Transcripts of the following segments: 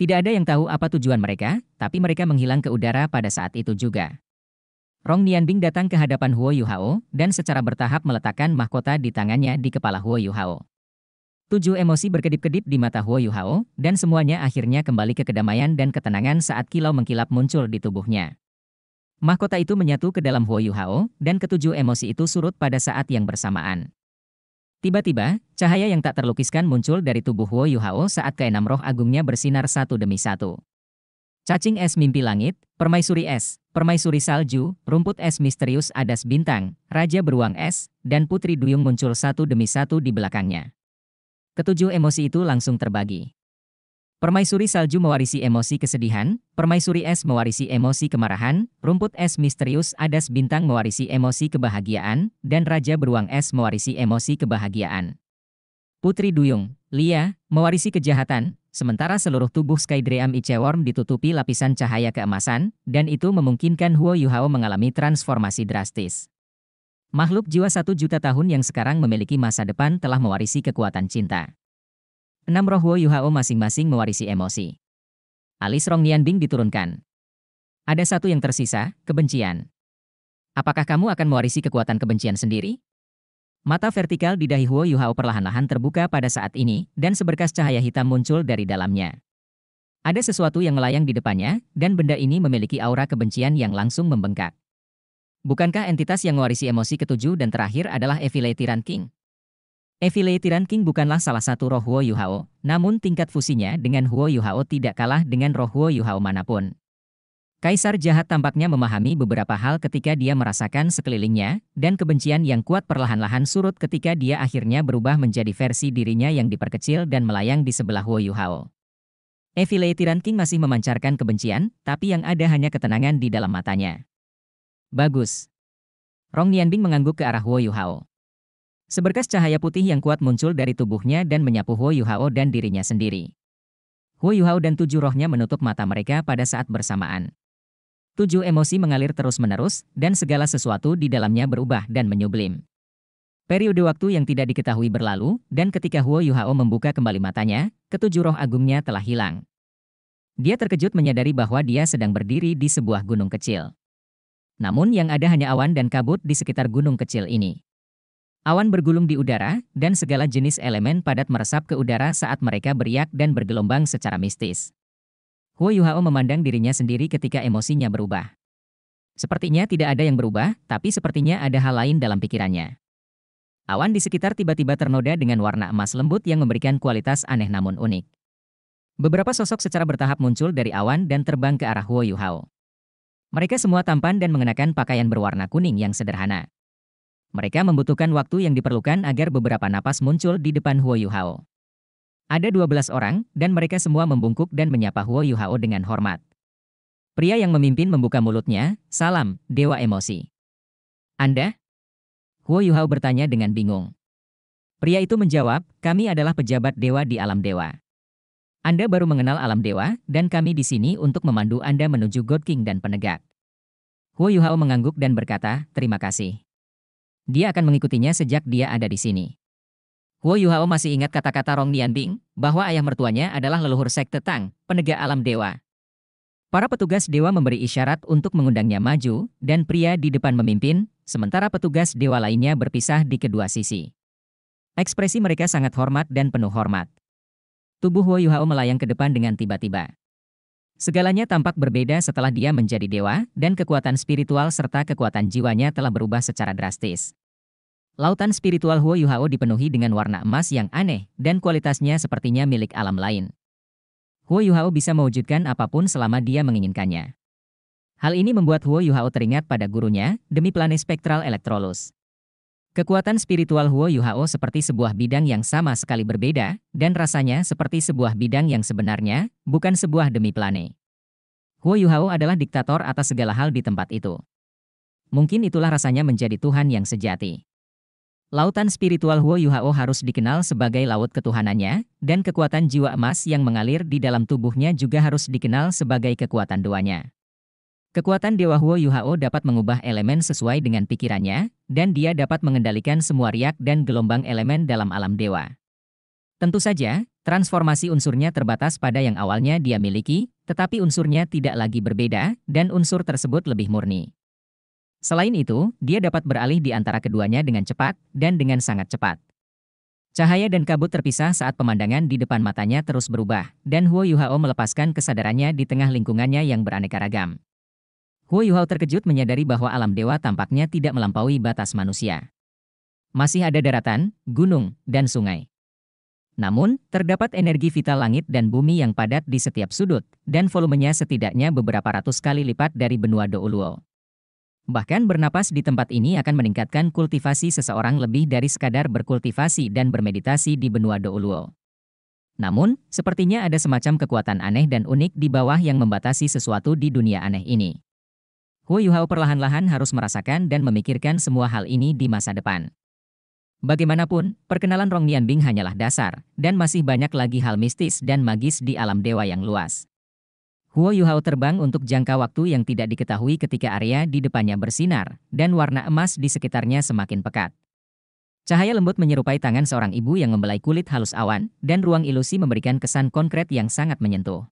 Tidak ada yang tahu apa tujuan mereka, tapi mereka menghilang ke udara pada saat itu juga. Rong Nianbing datang ke hadapan Huo Yuhao dan secara bertahap meletakkan mahkota di tangannya di kepala Huo Yuhao. Tujuh emosi berkedip-kedip di mata Huo Yuhao, dan semuanya akhirnya kembali ke kedamaian dan ketenangan saat kilau mengkilap muncul di tubuhnya. Mahkota itu menyatu ke dalam Huo Yuhao, dan ketujuh emosi itu surut pada saat yang bersamaan. Tiba-tiba, cahaya yang tak terlukiskan muncul dari tubuh Wo Yuhao saat keenam roh agungnya bersinar satu demi satu. Cacing es mimpi langit, permaisuri es, permaisuri salju, rumput es misterius adas bintang, raja beruang es, dan putri duyung muncul satu demi satu di belakangnya. Ketujuh emosi itu langsung terbagi. Permaisuri salju mewarisi emosi kesedihan, permaisuri es mewarisi emosi kemarahan, rumput es misterius adas bintang mewarisi emosi kebahagiaan, dan raja beruang es mewarisi emosi kebahagiaan. Putri Duyung, Lia, mewarisi kejahatan, sementara seluruh tubuh Skydream Iceworm ditutupi lapisan cahaya keemasan, dan itu memungkinkan Huo Yuhao mengalami transformasi drastis. Makhluk jiwa satu juta tahun yang sekarang memiliki masa depan telah mewarisi kekuatan cinta. Enam roh Wo Yuhao masing-masing mewarisi emosi. Alis Rong Nian Bing diturunkan. Ada satu yang tersisa, kebencian. Apakah kamu akan mewarisi kekuatan kebencian sendiri? Mata vertikal di dahi Huo Yuhao perlahan-lahan terbuka pada saat ini, dan seberkas cahaya hitam muncul dari dalamnya. Ada sesuatu yang melayang di depannya, dan benda ini memiliki aura kebencian yang langsung membengkak. Bukankah entitas yang mewarisi emosi ketujuh dan terakhir adalah Evilei Tiran King? Affiliate King bukanlah salah satu roh Huo Hao, namun tingkat fusinya dengan Huo Hao tidak kalah dengan roh Huo Hao manapun. Kaisar jahat tampaknya memahami beberapa hal ketika dia merasakan sekelilingnya, dan kebencian yang kuat perlahan-lahan surut ketika dia akhirnya berubah menjadi versi dirinya yang diperkecil dan melayang di sebelah Huo Yuhao. Affiliate King masih memancarkan kebencian, tapi yang ada hanya ketenangan di dalam matanya. Bagus. Rong Nianbing mengangguk ke arah Huo Hao. Seberkas cahaya putih yang kuat muncul dari tubuhnya dan menyapu Huo Yuhao dan dirinya sendiri. Huo Yuhao dan tujuh rohnya menutup mata mereka pada saat bersamaan. Tujuh emosi mengalir terus-menerus, dan segala sesuatu di dalamnya berubah dan menyublim. Periode waktu yang tidak diketahui berlalu, dan ketika Huo Yuhao membuka kembali matanya, ketujuh roh agungnya telah hilang. Dia terkejut menyadari bahwa dia sedang berdiri di sebuah gunung kecil. Namun yang ada hanya awan dan kabut di sekitar gunung kecil ini. Awan bergulung di udara, dan segala jenis elemen padat meresap ke udara saat mereka beriak dan bergelombang secara mistis. Huo Yuhao memandang dirinya sendiri ketika emosinya berubah. Sepertinya tidak ada yang berubah, tapi sepertinya ada hal lain dalam pikirannya. Awan di sekitar tiba-tiba ternoda dengan warna emas lembut yang memberikan kualitas aneh namun unik. Beberapa sosok secara bertahap muncul dari awan dan terbang ke arah Huo Yuhao. Mereka semua tampan dan mengenakan pakaian berwarna kuning yang sederhana. Mereka membutuhkan waktu yang diperlukan agar beberapa napas muncul di depan Huo Yuhao. Ada 12 orang, dan mereka semua membungkuk dan menyapa Huo Yuhao dengan hormat. Pria yang memimpin membuka mulutnya, salam, dewa emosi. Anda? Huo Yuhao bertanya dengan bingung. Pria itu menjawab, kami adalah pejabat dewa di alam dewa. Anda baru mengenal alam dewa, dan kami di sini untuk memandu Anda menuju God King dan penegak. Huo Yuhao mengangguk dan berkata, terima kasih dia akan mengikutinya sejak dia ada di sini. Huo Yuhao masih ingat kata-kata Rong Nianbing, bahwa ayah mertuanya adalah leluhur sekte Tang, penegak alam dewa. Para petugas dewa memberi isyarat untuk mengundangnya maju, dan pria di depan memimpin, sementara petugas dewa lainnya berpisah di kedua sisi. Ekspresi mereka sangat hormat dan penuh hormat. Tubuh Huo Yuhao melayang ke depan dengan tiba-tiba. Segalanya tampak berbeda setelah dia menjadi dewa, dan kekuatan spiritual serta kekuatan jiwanya telah berubah secara drastis. Lautan spiritual Huo Yuhao dipenuhi dengan warna emas yang aneh dan kualitasnya sepertinya milik alam lain. Huo Yuhao bisa mewujudkan apapun selama dia menginginkannya. Hal ini membuat Huo Yuhao teringat pada gurunya demi planet spektral elektrolus. Kekuatan spiritual Huo Yuhao seperti sebuah bidang yang sama sekali berbeda, dan rasanya seperti sebuah bidang yang sebenarnya, bukan sebuah demi planet. Huo Yuhao adalah diktator atas segala hal di tempat itu. Mungkin itulah rasanya menjadi Tuhan yang sejati. Lautan spiritual Huo Yuhao harus dikenal sebagai laut ketuhanannya, dan kekuatan jiwa emas yang mengalir di dalam tubuhnya juga harus dikenal sebagai kekuatan doanya. Kekuatan Dewa Huo Yuhao dapat mengubah elemen sesuai dengan pikirannya, dan dia dapat mengendalikan semua riak dan gelombang elemen dalam alam dewa. Tentu saja, transformasi unsurnya terbatas pada yang awalnya dia miliki, tetapi unsurnya tidak lagi berbeda, dan unsur tersebut lebih murni. Selain itu, dia dapat beralih di antara keduanya dengan cepat dan dengan sangat cepat. Cahaya dan kabut terpisah saat pemandangan di depan matanya terus berubah, dan Huo Yuhao melepaskan kesadarannya di tengah lingkungannya yang beraneka ragam. Huo Yuhao terkejut menyadari bahwa alam dewa tampaknya tidak melampaui batas manusia. Masih ada daratan, gunung, dan sungai. Namun, terdapat energi vital langit dan bumi yang padat di setiap sudut, dan volumenya setidaknya beberapa ratus kali lipat dari benua Douluo. Bahkan bernapas di tempat ini akan meningkatkan kultivasi seseorang lebih dari sekadar berkultivasi dan bermeditasi di benua Douluo. Namun, sepertinya ada semacam kekuatan aneh dan unik di bawah yang membatasi sesuatu di dunia aneh ini. Hu Yuhao perlahan-lahan harus merasakan dan memikirkan semua hal ini di masa depan. Bagaimanapun, perkenalan Rong Nianbing hanyalah dasar, dan masih banyak lagi hal mistis dan magis di alam dewa yang luas. Huo Yuhao terbang untuk jangka waktu yang tidak diketahui ketika area di depannya bersinar, dan warna emas di sekitarnya semakin pekat. Cahaya lembut menyerupai tangan seorang ibu yang membelai kulit halus awan, dan ruang ilusi memberikan kesan konkret yang sangat menyentuh.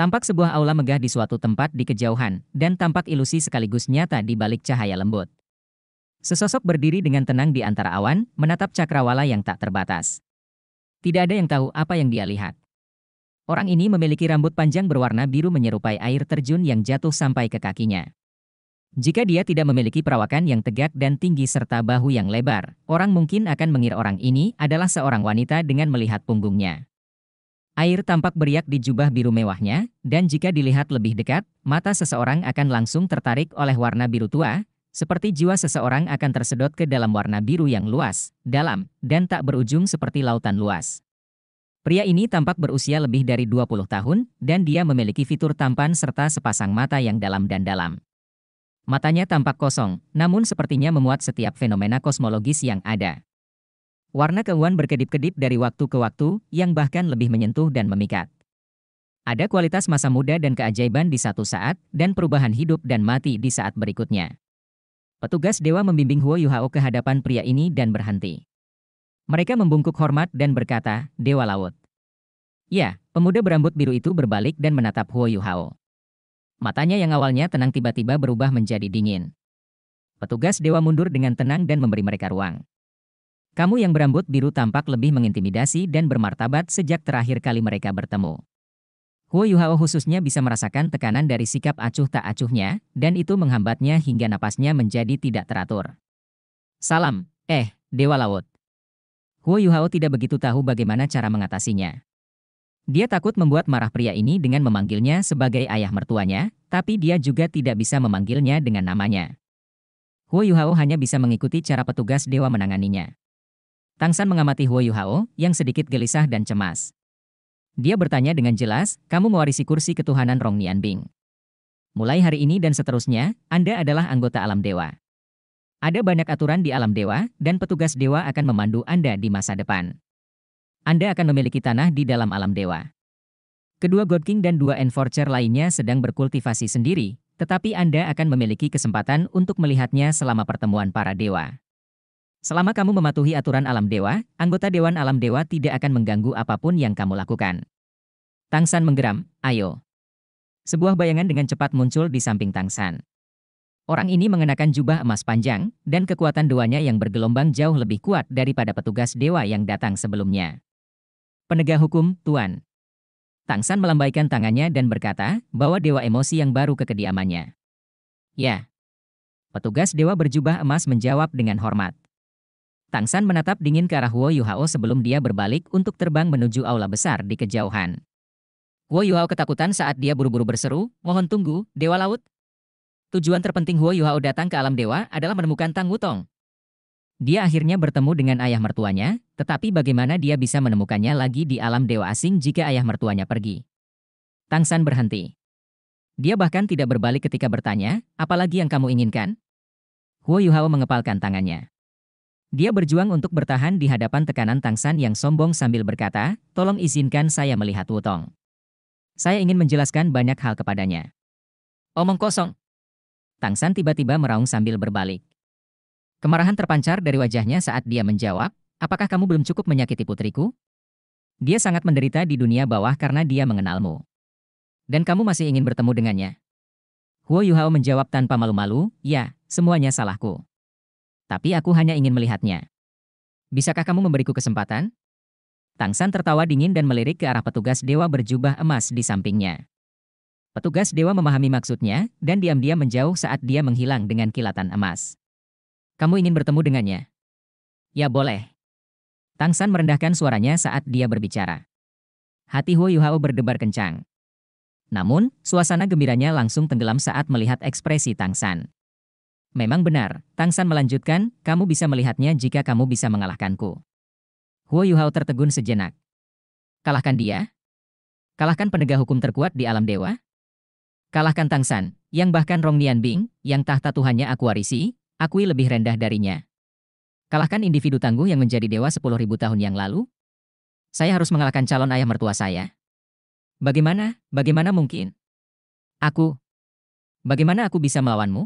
Tampak sebuah aula megah di suatu tempat di kejauhan, dan tampak ilusi sekaligus nyata di balik cahaya lembut. Sesosok berdiri dengan tenang di antara awan, menatap cakrawala yang tak terbatas. Tidak ada yang tahu apa yang dia lihat. Orang ini memiliki rambut panjang berwarna biru menyerupai air terjun yang jatuh sampai ke kakinya. Jika dia tidak memiliki perawakan yang tegak dan tinggi serta bahu yang lebar, orang mungkin akan mengira orang ini adalah seorang wanita dengan melihat punggungnya. Air tampak beriak di jubah biru mewahnya, dan jika dilihat lebih dekat, mata seseorang akan langsung tertarik oleh warna biru tua, seperti jiwa seseorang akan tersedot ke dalam warna biru yang luas, dalam, dan tak berujung seperti lautan luas. Pria ini tampak berusia lebih dari 20 tahun, dan dia memiliki fitur tampan serta sepasang mata yang dalam dan dalam. Matanya tampak kosong, namun sepertinya memuat setiap fenomena kosmologis yang ada. Warna keuan berkedip-kedip dari waktu ke waktu, yang bahkan lebih menyentuh dan memikat. Ada kualitas masa muda dan keajaiban di satu saat, dan perubahan hidup dan mati di saat berikutnya. Petugas dewa membimbing Huo Yuhao ke hadapan pria ini dan berhenti. Mereka membungkuk hormat dan berkata, Dewa Laut. Ya, pemuda berambut biru itu berbalik dan menatap Huo Yuhao. Matanya yang awalnya tenang tiba-tiba berubah menjadi dingin. Petugas dewa mundur dengan tenang dan memberi mereka ruang. Kamu yang berambut biru tampak lebih mengintimidasi dan bermartabat sejak terakhir kali mereka bertemu. Huo Yuhao khususnya bisa merasakan tekanan dari sikap acuh tak acuhnya, dan itu menghambatnya hingga napasnya menjadi tidak teratur. Salam, eh, Dewa Laut. Wu Yuhao tidak begitu tahu bagaimana cara mengatasinya. Dia takut membuat marah pria ini dengan memanggilnya sebagai ayah mertuanya, tapi dia juga tidak bisa memanggilnya dengan namanya. Huo Yuhao hanya bisa mengikuti cara petugas dewa menanganinya. Tang San mengamati Huo Yuhao yang sedikit gelisah dan cemas. Dia bertanya dengan jelas, kamu mewarisi kursi ketuhanan Rong Nianbing. Mulai hari ini dan seterusnya, Anda adalah anggota alam dewa. Ada banyak aturan di alam dewa, dan petugas dewa akan memandu Anda di masa depan. Anda akan memiliki tanah di dalam alam dewa. Kedua God King dan dua Enforcer lainnya sedang berkultivasi sendiri, tetapi Anda akan memiliki kesempatan untuk melihatnya selama pertemuan para dewa. Selama kamu mematuhi aturan alam dewa, anggota Dewan Alam Dewa tidak akan mengganggu apapun yang kamu lakukan. Tang San menggeram, ayo. Sebuah bayangan dengan cepat muncul di samping Tang San. Orang ini mengenakan jubah emas panjang, dan kekuatan doanya yang bergelombang jauh lebih kuat daripada petugas dewa yang datang sebelumnya. Penegak hukum, Tuan. Tang San melambaikan tangannya dan berkata bahwa dewa emosi yang baru ke kediamannya. Ya. Petugas dewa berjubah emas menjawab dengan hormat. Tang San menatap dingin ke arah Huo Yuhao sebelum dia berbalik untuk terbang menuju aula besar di kejauhan. Huo Yuhao ketakutan saat dia buru-buru berseru, mohon tunggu, Dewa Laut, Tujuan terpenting Huo Yuhao datang ke alam dewa adalah menemukan Tang Wutong. Dia akhirnya bertemu dengan ayah mertuanya, tetapi bagaimana dia bisa menemukannya lagi di alam dewa asing jika ayah mertuanya pergi? Tang San berhenti. Dia bahkan tidak berbalik ketika bertanya, apalagi yang kamu inginkan? Huo Yuhao mengepalkan tangannya. Dia berjuang untuk bertahan di hadapan tekanan Tang San yang sombong sambil berkata, tolong izinkan saya melihat Wutong. Saya ingin menjelaskan banyak hal kepadanya. Omong kosong. Tang San tiba-tiba meraung sambil berbalik. Kemarahan terpancar dari wajahnya saat dia menjawab, apakah kamu belum cukup menyakiti putriku? Dia sangat menderita di dunia bawah karena dia mengenalmu. Dan kamu masih ingin bertemu dengannya. Huo Yuhao menjawab tanpa malu-malu, ya, semuanya salahku. Tapi aku hanya ingin melihatnya. Bisakah kamu memberiku kesempatan? Tang San tertawa dingin dan melirik ke arah petugas dewa berjubah emas di sampingnya. Petugas dewa memahami maksudnya dan diam-diam menjauh saat dia menghilang dengan kilatan emas. Kamu ingin bertemu dengannya? Ya boleh. Tang San merendahkan suaranya saat dia berbicara. Hati Huo Yuhao berdebar kencang. Namun, suasana gembiranya langsung tenggelam saat melihat ekspresi Tang San. Memang benar, Tang San melanjutkan, kamu bisa melihatnya jika kamu bisa mengalahkanku. Huo Yuhao tertegun sejenak. Kalahkan dia? Kalahkan penegak hukum terkuat di alam dewa? Kalahkan Tang San, yang bahkan Rong Nian Bing, yang tahta Tuhannya aku warisi, akui lebih rendah darinya. Kalahkan individu tangguh yang menjadi dewa 10.000 tahun yang lalu? Saya harus mengalahkan calon ayah mertua saya. Bagaimana, bagaimana mungkin? Aku, bagaimana aku bisa melawanmu?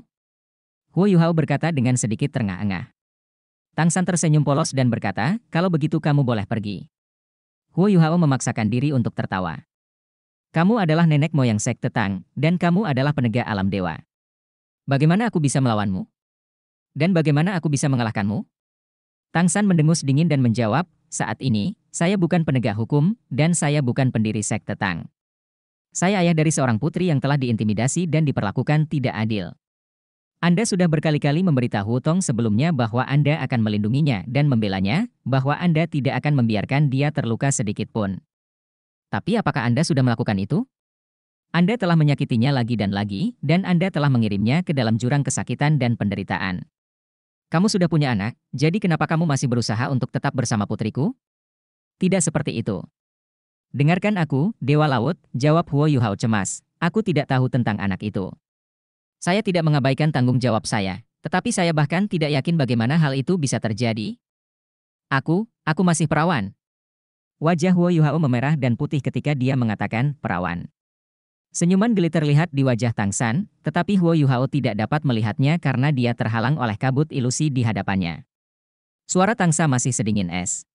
Huo Yuhao berkata dengan sedikit terengah-engah. Tang San tersenyum polos dan berkata, kalau begitu kamu boleh pergi. Huo Yuhao memaksakan diri untuk tertawa. Kamu adalah nenek moyang sekte Tang, dan kamu adalah penegak alam dewa. Bagaimana aku bisa melawanmu? Dan bagaimana aku bisa mengalahkanmu? Tang San mendengus dingin dan menjawab, saat ini, saya bukan penegak hukum, dan saya bukan pendiri sekte Tang. Saya ayah dari seorang putri yang telah diintimidasi dan diperlakukan tidak adil. Anda sudah berkali-kali memberitahu Tong sebelumnya bahwa Anda akan melindunginya dan membelanya, bahwa Anda tidak akan membiarkan dia terluka sedikit pun. Tapi apakah Anda sudah melakukan itu? Anda telah menyakitinya lagi dan lagi, dan Anda telah mengirimnya ke dalam jurang kesakitan dan penderitaan. Kamu sudah punya anak, jadi kenapa kamu masih berusaha untuk tetap bersama putriku? Tidak seperti itu. Dengarkan aku, Dewa Laut, jawab Huo Yuhao cemas. Aku tidak tahu tentang anak itu. Saya tidak mengabaikan tanggung jawab saya, tetapi saya bahkan tidak yakin bagaimana hal itu bisa terjadi. Aku, aku masih perawan, Wajah Wo Yuhao memerah dan putih ketika dia mengatakan, perawan. Senyuman geli terlihat di wajah Tang San, tetapi Huo Yuhao tidak dapat melihatnya karena dia terhalang oleh kabut ilusi di hadapannya. Suara Tang San masih sedingin es.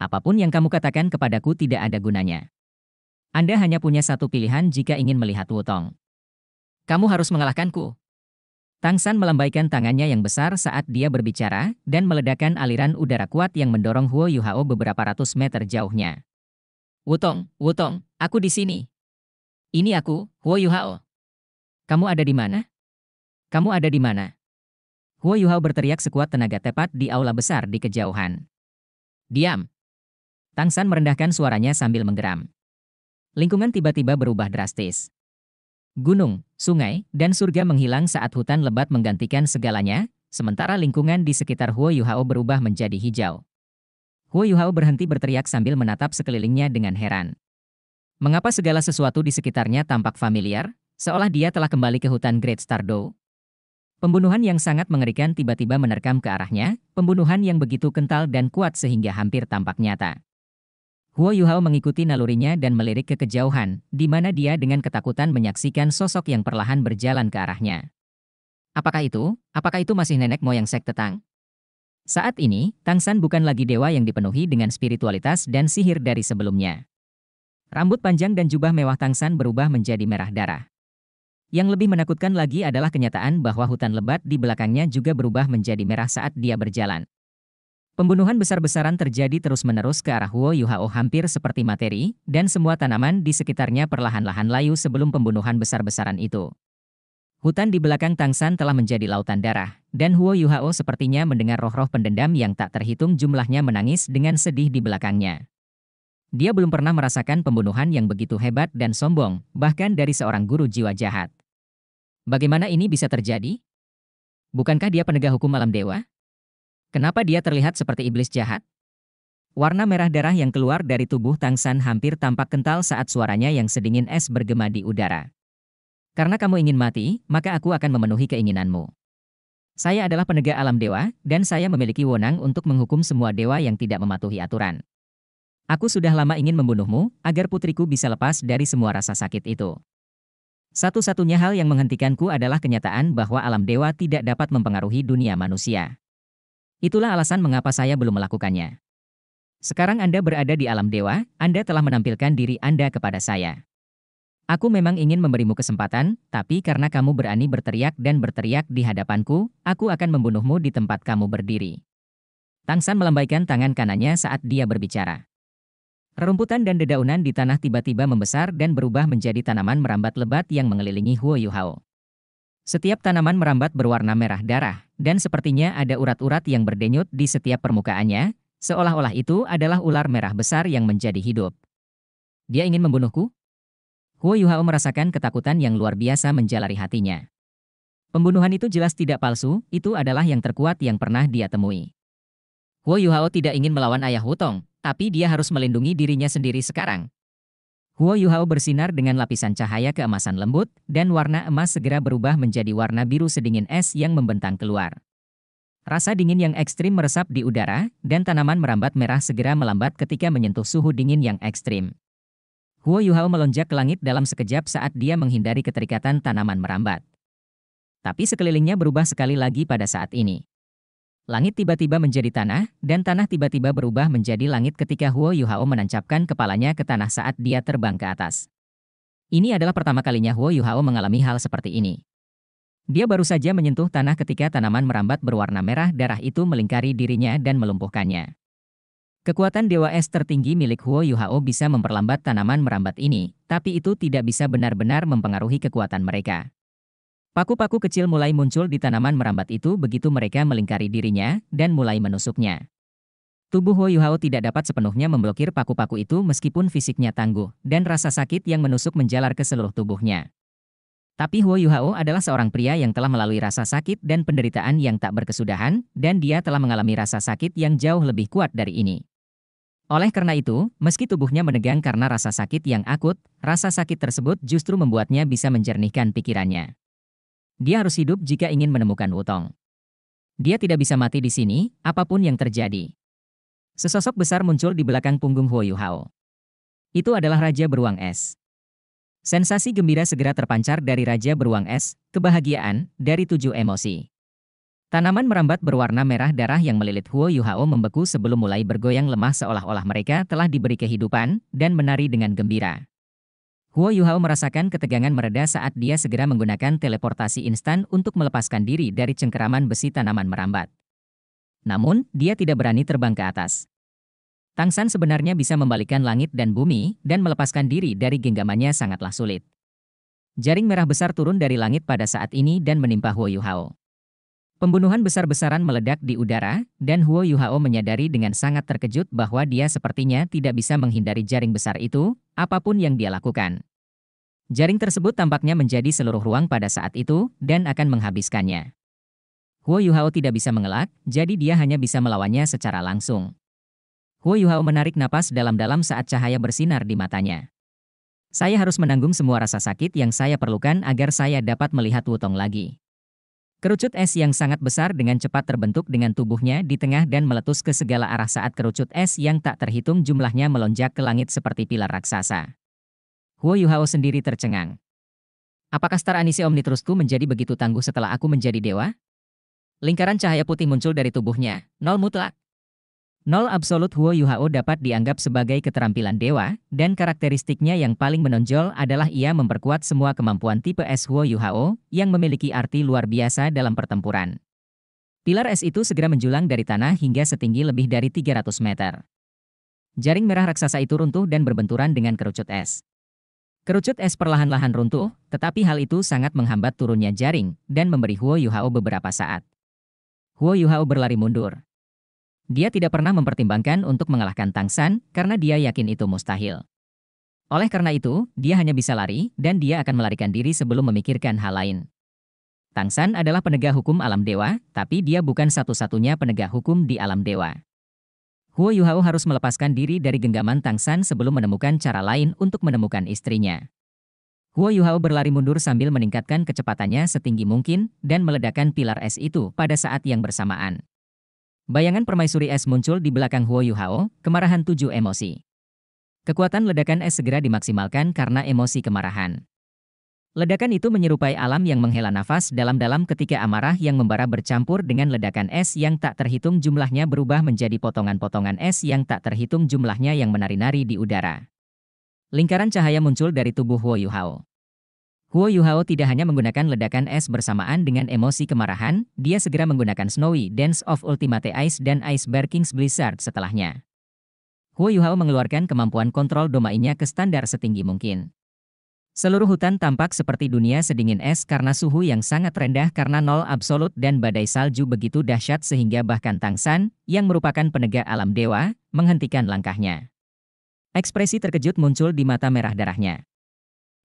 Apapun yang kamu katakan kepadaku tidak ada gunanya. Anda hanya punya satu pilihan jika ingin melihat Wutong. Kamu harus mengalahkanku. Tang San melambaikan tangannya yang besar saat dia berbicara dan meledakkan aliran udara kuat yang mendorong Huo Yuhao beberapa ratus meter jauhnya. Wutong, Wutong, aku di sini. Ini aku, Huo Yuhao. Kamu ada di mana? Kamu ada di mana? Huo Yuhao berteriak sekuat tenaga tepat di aula besar di kejauhan. Diam. Tang San merendahkan suaranya sambil menggeram. Lingkungan tiba-tiba berubah drastis. Gunung, sungai, dan surga menghilang saat hutan lebat menggantikan segalanya, sementara lingkungan di sekitar Huo Yuhao berubah menjadi hijau. Huo Yuhao berhenti berteriak sambil menatap sekelilingnya dengan heran. Mengapa segala sesuatu di sekitarnya tampak familiar, seolah dia telah kembali ke hutan Great Stardo? Pembunuhan yang sangat mengerikan tiba-tiba menerkam ke arahnya, pembunuhan yang begitu kental dan kuat sehingga hampir tampak nyata. Huo Yuhao mengikuti nalurinya dan melirik ke kejauhan, di mana dia dengan ketakutan menyaksikan sosok yang perlahan berjalan ke arahnya. Apakah itu? Apakah itu masih nenek moyang sekte Tang? Saat ini, Tang San bukan lagi dewa yang dipenuhi dengan spiritualitas dan sihir dari sebelumnya. Rambut panjang dan jubah mewah Tang San berubah menjadi merah darah. Yang lebih menakutkan lagi adalah kenyataan bahwa hutan lebat di belakangnya juga berubah menjadi merah saat dia berjalan. Pembunuhan besar-besaran terjadi terus-menerus ke arah Huo Yuhao hampir seperti materi, dan semua tanaman di sekitarnya perlahan-lahan layu sebelum pembunuhan besar-besaran itu. Hutan di belakang Tang San telah menjadi lautan darah, dan Huo Yuhao sepertinya mendengar roh-roh pendendam yang tak terhitung jumlahnya menangis dengan sedih di belakangnya. Dia belum pernah merasakan pembunuhan yang begitu hebat dan sombong, bahkan dari seorang guru jiwa jahat. Bagaimana ini bisa terjadi? Bukankah dia penegak hukum alam dewa? Kenapa dia terlihat seperti iblis jahat? Warna merah darah yang keluar dari tubuh Tang San hampir tampak kental saat suaranya yang sedingin es bergema di udara. Karena kamu ingin mati, maka aku akan memenuhi keinginanmu. Saya adalah penegak alam dewa, dan saya memiliki wonang untuk menghukum semua dewa yang tidak mematuhi aturan. Aku sudah lama ingin membunuhmu, agar putriku bisa lepas dari semua rasa sakit itu. Satu-satunya hal yang menghentikanku adalah kenyataan bahwa alam dewa tidak dapat mempengaruhi dunia manusia. Itulah alasan mengapa saya belum melakukannya. Sekarang Anda berada di alam dewa, Anda telah menampilkan diri Anda kepada saya. Aku memang ingin memberimu kesempatan, tapi karena kamu berani berteriak dan berteriak di hadapanku, aku akan membunuhmu di tempat kamu berdiri. Tang San melambaikan tangan kanannya saat dia berbicara. Rerumputan dan dedaunan di tanah tiba-tiba membesar dan berubah menjadi tanaman merambat lebat yang mengelilingi Huo Yuhao. Setiap tanaman merambat berwarna merah darah, dan sepertinya ada urat-urat yang berdenyut di setiap permukaannya, seolah-olah itu adalah ular merah besar yang menjadi hidup. Dia ingin membunuhku? Huo Yuhao merasakan ketakutan yang luar biasa menjalari hatinya. Pembunuhan itu jelas tidak palsu, itu adalah yang terkuat yang pernah dia temui. Huo Yuhao tidak ingin melawan ayah Hutong, tapi dia harus melindungi dirinya sendiri sekarang, Huo Yuhao bersinar dengan lapisan cahaya keemasan lembut, dan warna emas segera berubah menjadi warna biru sedingin es yang membentang keluar. Rasa dingin yang ekstrim meresap di udara, dan tanaman merambat merah segera melambat ketika menyentuh suhu dingin yang ekstrim. Huo Yuhao melonjak ke langit dalam sekejap saat dia menghindari keterikatan tanaman merambat. Tapi sekelilingnya berubah sekali lagi pada saat ini. Langit tiba-tiba menjadi tanah, dan tanah tiba-tiba berubah menjadi langit ketika Huo Yuhao menancapkan kepalanya ke tanah saat dia terbang ke atas. Ini adalah pertama kalinya Huo Yuhao mengalami hal seperti ini. Dia baru saja menyentuh tanah ketika tanaman merambat berwarna merah darah itu melingkari dirinya dan melumpuhkannya. Kekuatan Dewa Es tertinggi milik Huo Yuhao bisa memperlambat tanaman merambat ini, tapi itu tidak bisa benar-benar mempengaruhi kekuatan mereka. Paku-paku kecil mulai muncul di tanaman merambat itu begitu mereka melingkari dirinya dan mulai menusuknya. Tubuh Huo Yuhao tidak dapat sepenuhnya memblokir paku-paku itu meskipun fisiknya tangguh dan rasa sakit yang menusuk menjalar ke seluruh tubuhnya. Tapi Huo Yuhao adalah seorang pria yang telah melalui rasa sakit dan penderitaan yang tak berkesudahan dan dia telah mengalami rasa sakit yang jauh lebih kuat dari ini. Oleh karena itu, meski tubuhnya menegang karena rasa sakit yang akut, rasa sakit tersebut justru membuatnya bisa menjernihkan pikirannya. Dia harus hidup jika ingin menemukan Wutong. Dia tidak bisa mati di sini, apapun yang terjadi. Sesosok besar muncul di belakang punggung Huo Yuhao. Itu adalah Raja Beruang Es. Sensasi gembira segera terpancar dari Raja Beruang Es, kebahagiaan, dari tujuh emosi. Tanaman merambat berwarna merah darah yang melilit Huo Yuhao membeku sebelum mulai bergoyang lemah seolah-olah mereka telah diberi kehidupan, dan menari dengan gembira. Huo Yuhao merasakan ketegangan mereda saat dia segera menggunakan teleportasi instan untuk melepaskan diri dari cengkeraman besi tanaman merambat. Namun, dia tidak berani terbang ke atas. Tang San sebenarnya bisa membalikkan langit dan bumi dan melepaskan diri dari genggamannya sangatlah sulit. Jaring merah besar turun dari langit pada saat ini dan menimpa Huo Yuhao. Pembunuhan besar-besaran meledak di udara, dan Huo Yuhao menyadari dengan sangat terkejut bahwa dia sepertinya tidak bisa menghindari jaring besar itu, apapun yang dia lakukan. Jaring tersebut tampaknya menjadi seluruh ruang pada saat itu, dan akan menghabiskannya. Huo Yuhao tidak bisa mengelak, jadi dia hanya bisa melawannya secara langsung. Huo Yuhao menarik napas dalam-dalam saat cahaya bersinar di matanya. Saya harus menanggung semua rasa sakit yang saya perlukan agar saya dapat melihat Wutong lagi. Kerucut es yang sangat besar dengan cepat terbentuk dengan tubuhnya di tengah dan meletus ke segala arah saat kerucut es yang tak terhitung jumlahnya melonjak ke langit seperti pilar raksasa. Huo Yuhao sendiri tercengang. Apakah star Anise Omnitrusku menjadi begitu tangguh setelah aku menjadi dewa? Lingkaran cahaya putih muncul dari tubuhnya, nol mutlak. Nol absolut Huo Yuhao dapat dianggap sebagai keterampilan dewa, dan karakteristiknya yang paling menonjol adalah ia memperkuat semua kemampuan tipe S Huo Yuhao, yang memiliki arti luar biasa dalam pertempuran. Pilar es itu segera menjulang dari tanah hingga setinggi lebih dari 300 meter. Jaring merah raksasa itu runtuh dan berbenturan dengan kerucut es. Kerucut es perlahan-lahan runtuh, tetapi hal itu sangat menghambat turunnya jaring, dan memberi Huo Yuhao beberapa saat. Huo Yuhao berlari mundur. Dia tidak pernah mempertimbangkan untuk mengalahkan Tang San karena dia yakin itu mustahil. Oleh karena itu, dia hanya bisa lari dan dia akan melarikan diri sebelum memikirkan hal lain. Tang San adalah penegak hukum alam dewa, tapi dia bukan satu-satunya penegak hukum di alam dewa. Huo Yuhao harus melepaskan diri dari genggaman Tang San sebelum menemukan cara lain untuk menemukan istrinya. Huo Yuhao berlari mundur sambil meningkatkan kecepatannya setinggi mungkin dan meledakkan pilar es itu pada saat yang bersamaan. Bayangan permaisuri es muncul di belakang Huo Yuhao, kemarahan tujuh emosi. Kekuatan ledakan es segera dimaksimalkan karena emosi kemarahan. Ledakan itu menyerupai alam yang menghela nafas dalam-dalam ketika amarah yang membara bercampur dengan ledakan es yang tak terhitung jumlahnya berubah menjadi potongan-potongan es yang tak terhitung jumlahnya yang menari-nari di udara. Lingkaran cahaya muncul dari tubuh Huo Yuhao. Huo Yuhao tidak hanya menggunakan ledakan es bersamaan dengan emosi kemarahan, dia segera menggunakan Snowy Dance of Ultimate Ice dan Ice Barkings Blizzard setelahnya. Huo Yuhao mengeluarkan kemampuan kontrol domainya ke standar setinggi mungkin. Seluruh hutan tampak seperti dunia sedingin es karena suhu yang sangat rendah karena nol absolut dan badai salju begitu dahsyat sehingga bahkan Tang San, yang merupakan penegak alam dewa, menghentikan langkahnya. Ekspresi terkejut muncul di mata merah darahnya.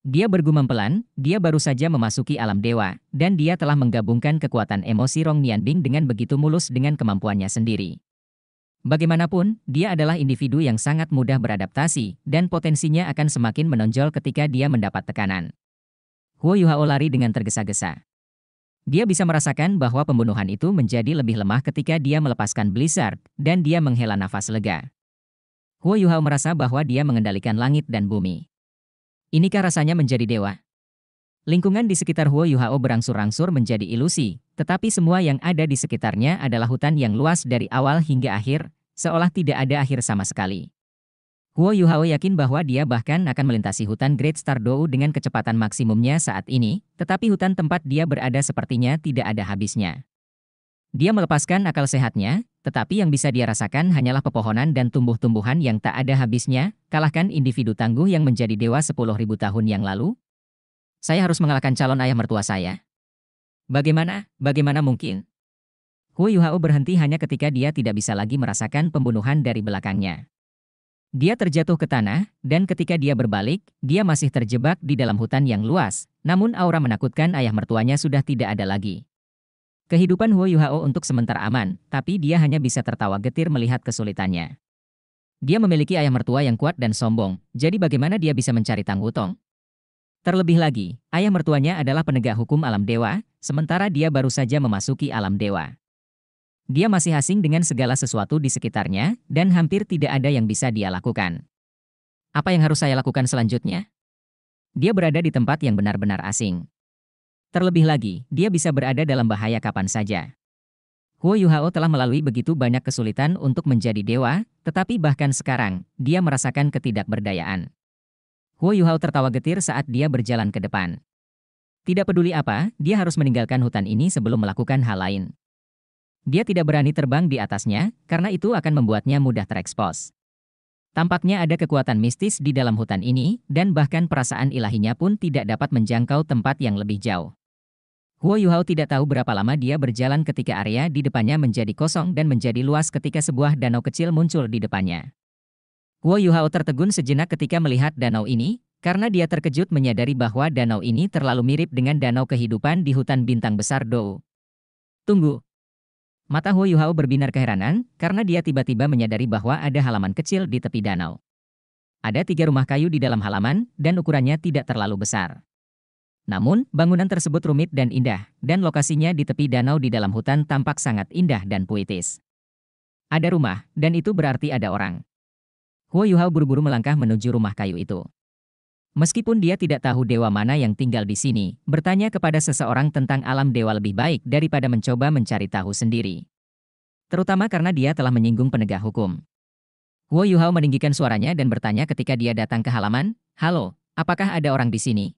Dia bergumam pelan, dia baru saja memasuki alam dewa, dan dia telah menggabungkan kekuatan emosi Rong Nianbing dengan begitu mulus dengan kemampuannya sendiri. Bagaimanapun, dia adalah individu yang sangat mudah beradaptasi, dan potensinya akan semakin menonjol ketika dia mendapat tekanan. Huo Yuhao lari dengan tergesa-gesa. Dia bisa merasakan bahwa pembunuhan itu menjadi lebih lemah ketika dia melepaskan Blizzard, dan dia menghela nafas lega. Huo Yuhao merasa bahwa dia mengendalikan langit dan bumi. Inikah rasanya menjadi dewa? Lingkungan di sekitar Huo Yuhao berangsur-angsur menjadi ilusi, tetapi semua yang ada di sekitarnya adalah hutan yang luas dari awal hingga akhir, seolah tidak ada akhir sama sekali. Huo Yuhao yakin bahwa dia bahkan akan melintasi hutan Great Star Dou dengan kecepatan maksimumnya saat ini, tetapi hutan tempat dia berada sepertinya tidak ada habisnya. Dia melepaskan akal sehatnya, tetapi yang bisa dia rasakan hanyalah pepohonan dan tumbuh-tumbuhan yang tak ada habisnya, kalahkan individu tangguh yang menjadi dewa sepuluh ribu tahun yang lalu. Saya harus mengalahkan calon ayah mertua saya. Bagaimana, bagaimana mungkin? Hu Yuhao berhenti hanya ketika dia tidak bisa lagi merasakan pembunuhan dari belakangnya. Dia terjatuh ke tanah, dan ketika dia berbalik, dia masih terjebak di dalam hutan yang luas, namun aura menakutkan ayah mertuanya sudah tidak ada lagi. Kehidupan Huo Yuhao untuk sementara aman, tapi dia hanya bisa tertawa getir melihat kesulitannya. Dia memiliki ayah mertua yang kuat dan sombong, jadi bagaimana dia bisa mencari Tang Wutong? Terlebih lagi, ayah mertuanya adalah penegak hukum alam dewa, sementara dia baru saja memasuki alam dewa. Dia masih asing dengan segala sesuatu di sekitarnya, dan hampir tidak ada yang bisa dia lakukan. Apa yang harus saya lakukan selanjutnya? Dia berada di tempat yang benar-benar asing. Terlebih lagi, dia bisa berada dalam bahaya kapan saja. Huo Yuhao telah melalui begitu banyak kesulitan untuk menjadi dewa, tetapi bahkan sekarang, dia merasakan ketidakberdayaan. Huo Yuhao tertawa getir saat dia berjalan ke depan. Tidak peduli apa, dia harus meninggalkan hutan ini sebelum melakukan hal lain. Dia tidak berani terbang di atasnya, karena itu akan membuatnya mudah terekspos. Tampaknya ada kekuatan mistis di dalam hutan ini, dan bahkan perasaan ilahinya pun tidak dapat menjangkau tempat yang lebih jauh. Huo Yuhao tidak tahu berapa lama dia berjalan ketika area di depannya menjadi kosong dan menjadi luas ketika sebuah danau kecil muncul di depannya. Huo Yuhao tertegun sejenak ketika melihat danau ini, karena dia terkejut menyadari bahwa danau ini terlalu mirip dengan danau kehidupan di hutan bintang besar Dou. Tunggu. Mata Huo Yuhao berbinar keheranan, karena dia tiba-tiba menyadari bahwa ada halaman kecil di tepi danau. Ada tiga rumah kayu di dalam halaman, dan ukurannya tidak terlalu besar. Namun, bangunan tersebut rumit dan indah, dan lokasinya di tepi danau di dalam hutan tampak sangat indah dan puitis. Ada rumah, dan itu berarti ada orang. Huo Yuhao buru-buru melangkah menuju rumah kayu itu. Meskipun dia tidak tahu dewa mana yang tinggal di sini, bertanya kepada seseorang tentang alam dewa lebih baik daripada mencoba mencari tahu sendiri. Terutama karena dia telah menyinggung penegak hukum. Huo Yuhao meninggikan suaranya dan bertanya ketika dia datang ke halaman, Halo, apakah ada orang di sini?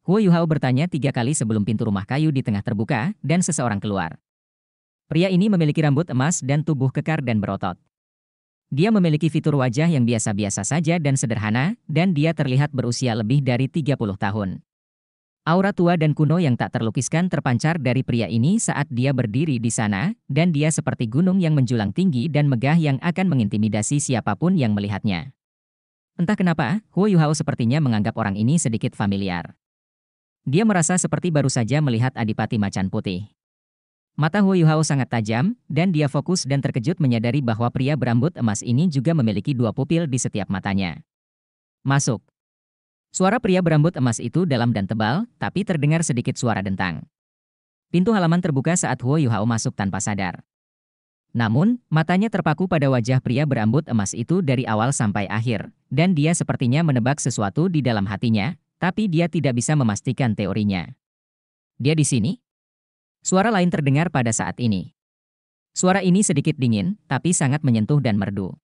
Huo Yuhao bertanya tiga kali sebelum pintu rumah kayu di tengah terbuka, dan seseorang keluar. Pria ini memiliki rambut emas dan tubuh kekar dan berotot. Dia memiliki fitur wajah yang biasa-biasa saja dan sederhana, dan dia terlihat berusia lebih dari 30 tahun. Aura tua dan kuno yang tak terlukiskan terpancar dari pria ini saat dia berdiri di sana, dan dia seperti gunung yang menjulang tinggi dan megah yang akan mengintimidasi siapapun yang melihatnya. Entah kenapa, Huo Yuhao sepertinya menganggap orang ini sedikit familiar. Dia merasa seperti baru saja melihat Adipati Macan Putih. Mata Huo Yuhao sangat tajam, dan dia fokus dan terkejut menyadari bahwa pria berambut emas ini juga memiliki dua pupil di setiap matanya. Masuk. Suara pria berambut emas itu dalam dan tebal, tapi terdengar sedikit suara dentang. Pintu halaman terbuka saat Huo Yuhao masuk tanpa sadar. Namun, matanya terpaku pada wajah pria berambut emas itu dari awal sampai akhir, dan dia sepertinya menebak sesuatu di dalam hatinya, tapi dia tidak bisa memastikan teorinya. Dia di sini? Suara lain terdengar pada saat ini. Suara ini sedikit dingin, tapi sangat menyentuh dan merdu.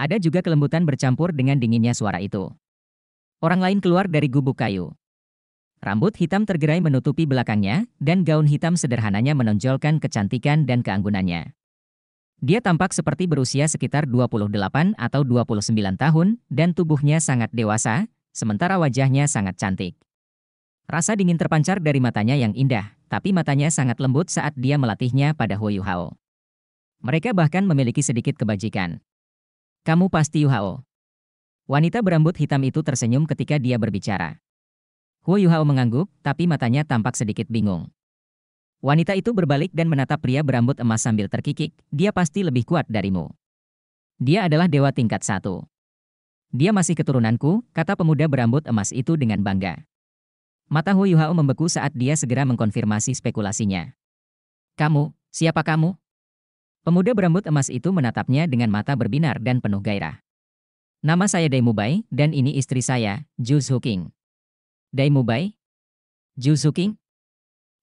Ada juga kelembutan bercampur dengan dinginnya suara itu. Orang lain keluar dari gubuk kayu. Rambut hitam tergerai menutupi belakangnya, dan gaun hitam sederhananya menonjolkan kecantikan dan keanggunannya. Dia tampak seperti berusia sekitar 28 atau 29 tahun, dan tubuhnya sangat dewasa, sementara wajahnya sangat cantik. Rasa dingin terpancar dari matanya yang indah, tapi matanya sangat lembut saat dia melatihnya pada Huo Yuhao. Mereka bahkan memiliki sedikit kebajikan. Kamu pasti Yuhao. Wanita berambut hitam itu tersenyum ketika dia berbicara. Huo Yuhao mengangguk, tapi matanya tampak sedikit bingung. Wanita itu berbalik dan menatap pria berambut emas sambil terkikik, dia pasti lebih kuat darimu. Dia adalah dewa tingkat satu. Dia masih keturunanku, kata pemuda berambut emas itu dengan bangga. Mata Hu Yuhao membeku saat dia segera mengkonfirmasi spekulasinya. Kamu, siapa kamu? Pemuda berambut emas itu menatapnya dengan mata berbinar dan penuh gairah. Nama saya Dai Mubai, dan ini istri saya, Ju Zuking. Dai Mubai? Ju Zuking?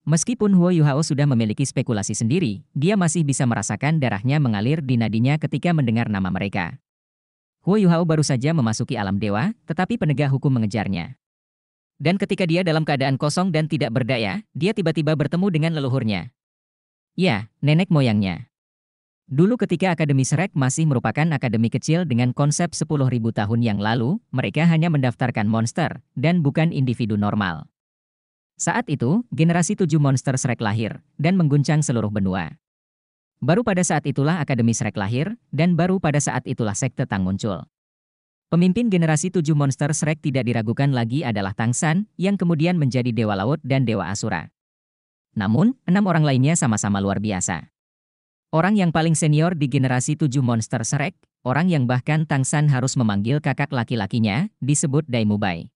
Meskipun Huo Yuhao sudah memiliki spekulasi sendiri, dia masih bisa merasakan darahnya mengalir di nadinya ketika mendengar nama mereka. Huo Yuhao baru saja memasuki alam dewa, tetapi penegak hukum mengejarnya. Dan ketika dia dalam keadaan kosong dan tidak berdaya, dia tiba-tiba bertemu dengan leluhurnya. Ya, nenek moyangnya. Dulu ketika Akademi Srek masih merupakan akademi kecil dengan konsep 10.000 tahun yang lalu, mereka hanya mendaftarkan monster, dan bukan individu normal. Saat itu, generasi tujuh monster Srek lahir, dan mengguncang seluruh benua. Baru pada saat itulah Akademi Shrek lahir, dan baru pada saat itulah sekte Tang muncul. Pemimpin generasi tujuh monster Shrek tidak diragukan lagi adalah Tang San, yang kemudian menjadi Dewa Laut dan Dewa Asura. Namun, enam orang lainnya sama-sama luar biasa. Orang yang paling senior di generasi tujuh monster Shrek, orang yang bahkan Tang San harus memanggil kakak laki-lakinya, disebut Dai Mubai.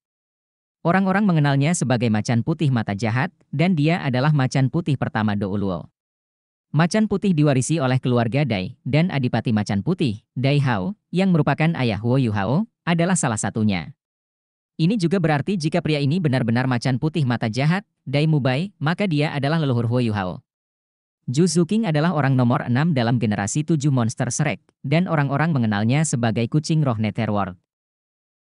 Orang-orang mengenalnya sebagai macan putih mata jahat, dan dia adalah macan putih pertama Douluo. Macan Putih diwarisi oleh keluarga Dai dan Adipati Macan Putih, Dai Hao, yang merupakan ayah Huo Yu Hao, adalah salah satunya. Ini juga berarti jika pria ini benar-benar macan putih mata jahat, Dai Mubai, maka dia adalah leluhur Huo Yu Hao. Ju Zuking adalah orang nomor enam dalam generasi tujuh monster Shrek, dan orang-orang mengenalnya sebagai kucing roh Netherworld.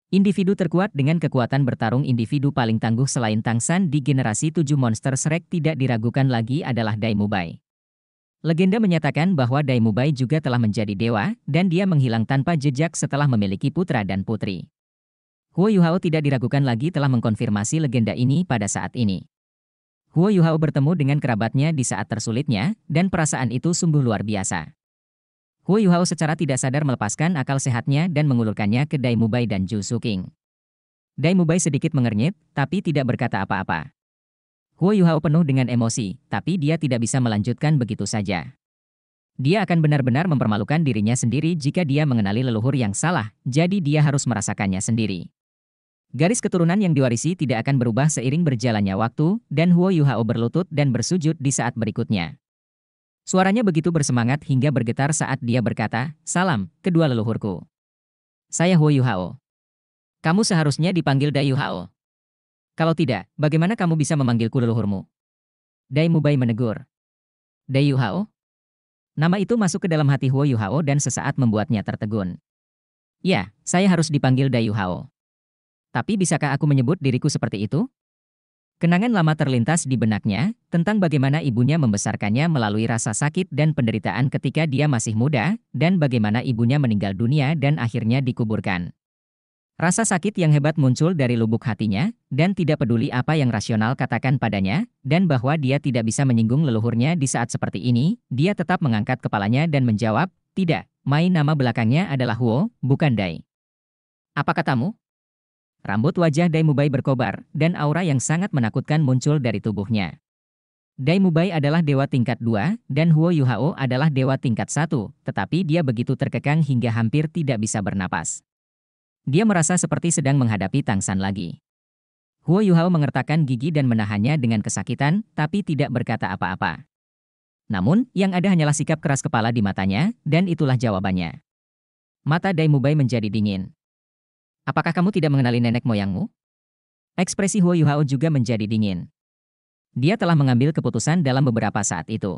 Individu terkuat dengan kekuatan bertarung individu paling tangguh selain Tang San di generasi tujuh monster Shrek tidak diragukan lagi adalah Dai Mubai. Legenda menyatakan bahwa Daimubai juga telah menjadi dewa, dan dia menghilang tanpa jejak setelah memiliki putra dan putri. Huo Yuhao tidak diragukan lagi telah mengkonfirmasi legenda ini pada saat ini. Huo Yuhao bertemu dengan kerabatnya di saat tersulitnya, dan perasaan itu sungguh luar biasa. Huo Yuhao secara tidak sadar melepaskan akal sehatnya dan mengulurkannya ke Daimubai dan Ju Suking. Daimubai sedikit mengernyit, tapi tidak berkata apa-apa. Huo Yuhao penuh dengan emosi, tapi dia tidak bisa melanjutkan begitu saja. Dia akan benar-benar mempermalukan dirinya sendiri jika dia mengenali leluhur yang salah, jadi dia harus merasakannya sendiri. Garis keturunan yang diwarisi tidak akan berubah seiring berjalannya waktu, dan Huo Yuhao berlutut dan bersujud di saat berikutnya. Suaranya begitu bersemangat hingga bergetar saat dia berkata, Salam, kedua leluhurku. Saya Huo Yuhao. Kamu seharusnya dipanggil Dai Yuhao. Kalau tidak, bagaimana kamu bisa memanggilku leluhurmu? Dai Mubai menegur. Dai Yuhao? Nama itu masuk ke dalam hati Huo Yuhao dan sesaat membuatnya tertegun. Ya, saya harus dipanggil Dai Yuhao. Tapi bisakah aku menyebut diriku seperti itu? Kenangan lama terlintas di benaknya tentang bagaimana ibunya membesarkannya melalui rasa sakit dan penderitaan ketika dia masih muda, dan bagaimana ibunya meninggal dunia dan akhirnya dikuburkan. Rasa sakit yang hebat muncul dari lubuk hatinya, dan tidak peduli apa yang rasional katakan padanya, dan bahwa dia tidak bisa menyinggung leluhurnya di saat seperti ini, dia tetap mengangkat kepalanya dan menjawab, tidak, main nama belakangnya adalah Huo, bukan Dai. Apa katamu? Rambut wajah Dai Mubai berkobar, dan aura yang sangat menakutkan muncul dari tubuhnya. Dai Mubai adalah dewa tingkat 2, dan Huo Yuhao adalah dewa tingkat 1, tetapi dia begitu terkekang hingga hampir tidak bisa bernapas. Dia merasa seperti sedang menghadapi Tang San lagi. Huo Yuhao mengertakkan gigi dan menahannya dengan kesakitan, tapi tidak berkata apa-apa. Namun, yang ada hanyalah sikap keras kepala di matanya, dan itulah jawabannya. Mata Dai Mubai menjadi dingin. Apakah kamu tidak mengenali nenek moyangmu? Ekspresi Huo Yuhao juga menjadi dingin. Dia telah mengambil keputusan dalam beberapa saat itu.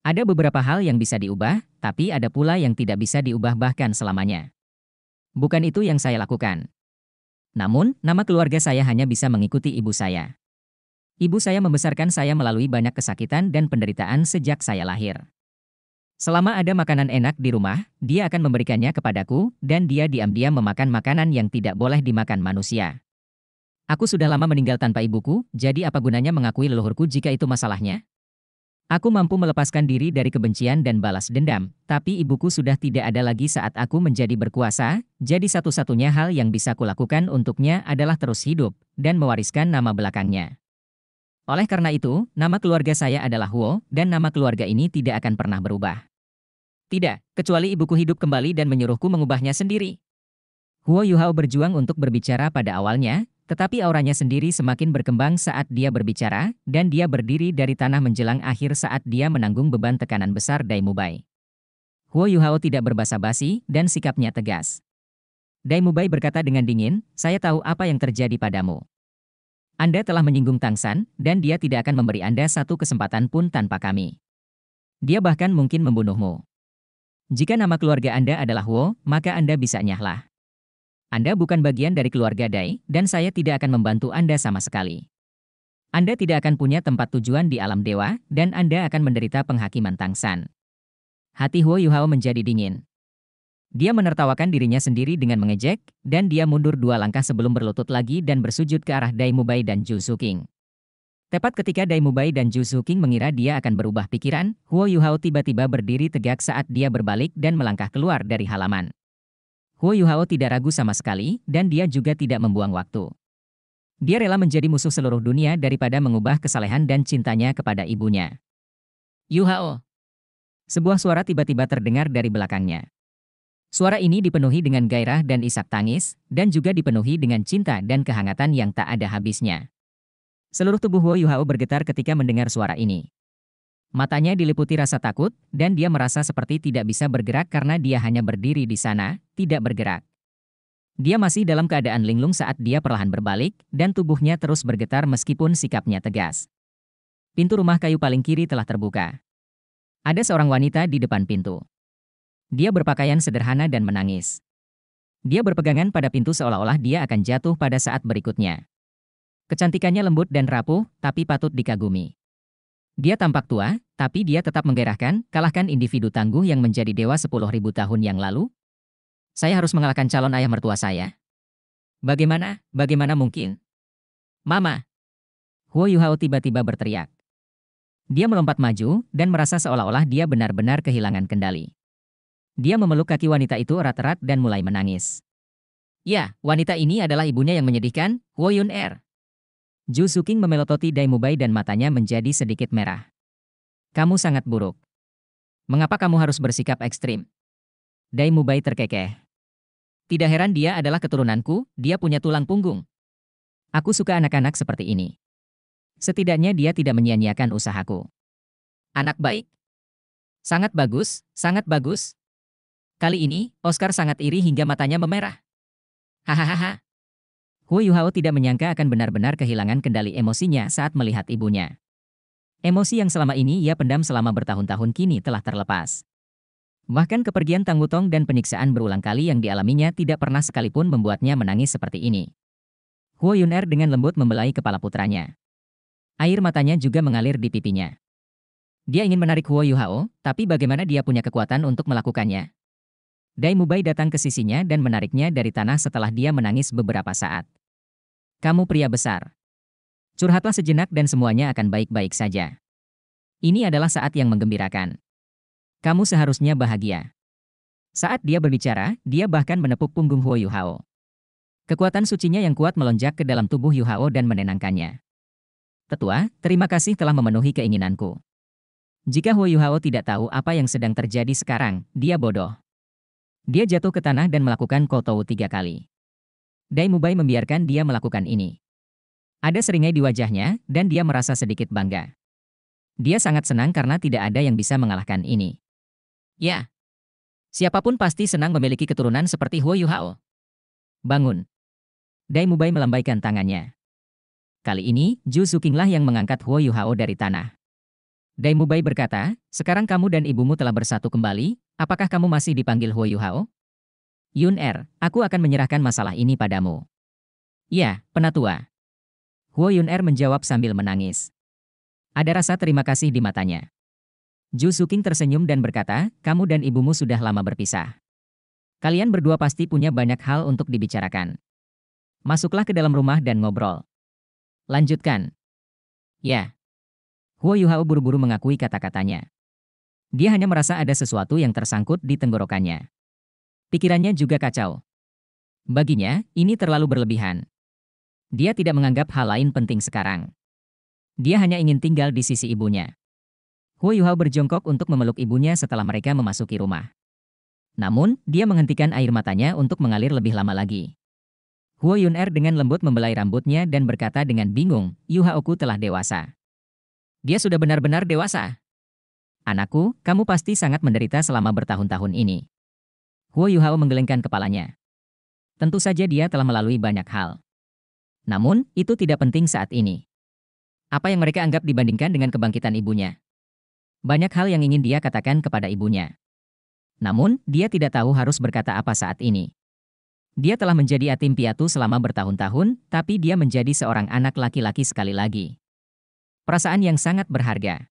Ada beberapa hal yang bisa diubah, tapi ada pula yang tidak bisa diubah bahkan selamanya. Bukan itu yang saya lakukan. Namun, nama keluarga saya hanya bisa mengikuti ibu saya. Ibu saya membesarkan saya melalui banyak kesakitan dan penderitaan sejak saya lahir. Selama ada makanan enak di rumah, dia akan memberikannya kepadaku, dan dia diam-diam memakan makanan yang tidak boleh dimakan manusia. Aku sudah lama meninggal tanpa ibuku, jadi apa gunanya mengakui leluhurku jika itu masalahnya? Aku mampu melepaskan diri dari kebencian dan balas dendam, tapi ibuku sudah tidak ada lagi saat aku menjadi berkuasa, jadi satu-satunya hal yang bisa kulakukan untuknya adalah terus hidup, dan mewariskan nama belakangnya. Oleh karena itu, nama keluarga saya adalah Huo, dan nama keluarga ini tidak akan pernah berubah. Tidak, kecuali ibuku hidup kembali dan menyuruhku mengubahnya sendiri. Huo Yuhao berjuang untuk berbicara pada awalnya, tetapi auranya sendiri semakin berkembang saat dia berbicara, dan dia berdiri dari tanah menjelang akhir saat dia menanggung beban tekanan besar Dai Mubai. Huo Yuhao tidak berbasa basi, dan sikapnya tegas. Dai Mubai berkata dengan dingin, saya tahu apa yang terjadi padamu. Anda telah menyinggung Tang San, dan dia tidak akan memberi Anda satu kesempatan pun tanpa kami. Dia bahkan mungkin membunuhmu. Jika nama keluarga Anda adalah Huo, maka Anda bisa nyahlah. Anda bukan bagian dari keluarga Dai, dan saya tidak akan membantu Anda sama sekali. Anda tidak akan punya tempat tujuan di alam dewa, dan Anda akan menderita penghakiman Tang San. Hati Huo Yuhao menjadi dingin. Dia menertawakan dirinya sendiri dengan mengejek, dan dia mundur dua langkah sebelum berlutut lagi dan bersujud ke arah Dai Mubai dan Ju King. Tepat ketika Dai Mubai dan Ju King mengira dia akan berubah pikiran, Huo Yuhao tiba-tiba berdiri tegak saat dia berbalik dan melangkah keluar dari halaman. Huo Yuhao tidak ragu sama sekali, dan dia juga tidak membuang waktu. Dia rela menjadi musuh seluruh dunia daripada mengubah kesalehan dan cintanya kepada ibunya. Yuhao! Sebuah suara tiba-tiba terdengar dari belakangnya. Suara ini dipenuhi dengan gairah dan isak tangis, dan juga dipenuhi dengan cinta dan kehangatan yang tak ada habisnya. Seluruh tubuh Huo Yuhao bergetar ketika mendengar suara ini. Matanya diliputi rasa takut, dan dia merasa seperti tidak bisa bergerak karena dia hanya berdiri di sana, tidak bergerak. Dia masih dalam keadaan linglung saat dia perlahan berbalik, dan tubuhnya terus bergetar meskipun sikapnya tegas. Pintu rumah kayu paling kiri telah terbuka. Ada seorang wanita di depan pintu. Dia berpakaian sederhana dan menangis. Dia berpegangan pada pintu seolah-olah dia akan jatuh pada saat berikutnya. Kecantikannya lembut dan rapuh, tapi patut dikagumi. Dia tampak tua, tapi dia tetap menggerahkan, kalahkan individu tangguh yang menjadi dewa 10.000 tahun yang lalu. Saya harus mengalahkan calon ayah mertua saya. Bagaimana, bagaimana mungkin? Mama! Huo Yuhao tiba-tiba berteriak. Dia melompat maju dan merasa seolah-olah dia benar-benar kehilangan kendali. Dia memeluk kaki wanita itu erat-erat dan mulai menangis. Ya, wanita ini adalah ibunya yang menyedihkan, Huo Yun Er. Ju Suking memelototi Dai Mubai dan matanya menjadi sedikit merah. Kamu sangat buruk. Mengapa kamu harus bersikap ekstrim? Dai Mubai terkekeh. Tidak heran dia adalah keturunanku, dia punya tulang punggung. Aku suka anak-anak seperti ini. Setidaknya dia tidak menyia-nyiakan usahaku. Anak baik. Sangat bagus, sangat bagus. Kali ini, Oscar sangat iri hingga matanya memerah. Hahaha, Huo Yuhao tidak menyangka akan benar-benar kehilangan kendali emosinya saat melihat ibunya. Emosi yang selama ini ia pendam selama bertahun-tahun kini telah terlepas. Bahkan kepergian Tang Wutong dan penyiksaan berulang kali yang dialaminya tidak pernah sekalipun membuatnya menangis seperti ini. Huo Yun'er dengan lembut membelai kepala putranya. Air matanya juga mengalir di pipinya. Dia ingin menarik Huo Yuhao, tapi bagaimana dia punya kekuatan untuk melakukannya? Dai Mubai datang ke sisinya dan menariknya dari tanah setelah dia menangis beberapa saat. Kamu pria besar. Curhatlah sejenak dan semuanya akan baik-baik saja. Ini adalah saat yang menggembirakan. Kamu seharusnya bahagia. Saat dia berbicara, dia bahkan menepuk punggung Huo Yuhao. Kekuatan sucinya yang kuat melonjak ke dalam tubuh Yuhao dan menenangkannya. Tetua, terima kasih telah memenuhi keinginanku. Jika Huo Yuhao tidak tahu apa yang sedang terjadi sekarang, dia bodoh. Dia jatuh ke tanah dan melakukan kotou tiga kali. Dai Mubai membiarkan dia melakukan ini. Ada seringai di wajahnya, dan dia merasa sedikit bangga. Dia sangat senang karena tidak ada yang bisa mengalahkan ini. Ya. Siapapun pasti senang memiliki keturunan seperti Huo Yuhao. Bangun. Dai Mubai melambaikan tangannya. Kali ini, Ju Sukinglah yang mengangkat Huo Yuhao dari tanah. Dai Mubai berkata, sekarang kamu dan ibumu telah bersatu kembali, apakah kamu masih dipanggil Huo Yuhao? Yun Er, aku akan menyerahkan masalah ini padamu. Ya, penatua. Huo Yun Er menjawab sambil menangis. Ada rasa terima kasih di matanya. Ju Suking tersenyum dan berkata, kamu dan ibumu sudah lama berpisah. Kalian berdua pasti punya banyak hal untuk dibicarakan. Masuklah ke dalam rumah dan ngobrol. Lanjutkan. Ya. Huo Yuhao buru-buru mengakui kata-katanya. Dia hanya merasa ada sesuatu yang tersangkut di tenggorokannya. Pikirannya juga kacau. Baginya, ini terlalu berlebihan. Dia tidak menganggap hal lain penting sekarang. Dia hanya ingin tinggal di sisi ibunya. Hu Yuhao berjongkok untuk memeluk ibunya setelah mereka memasuki rumah. Namun, dia menghentikan air matanya untuk mengalir lebih lama lagi. Huo Yun Er dengan lembut membelai rambutnya dan berkata dengan bingung, Yuhaoku telah dewasa. Dia sudah benar-benar dewasa. Anakku, kamu pasti sangat menderita selama bertahun-tahun ini. Huo Yuhao menggelengkan kepalanya. Tentu saja dia telah melalui banyak hal. Namun, itu tidak penting saat ini. Apa yang mereka anggap dibandingkan dengan kebangkitan ibunya? Banyak hal yang ingin dia katakan kepada ibunya. Namun, dia tidak tahu harus berkata apa saat ini. Dia telah menjadi atim piatu selama bertahun-tahun, tapi dia menjadi seorang anak laki-laki sekali lagi. Perasaan yang sangat berharga.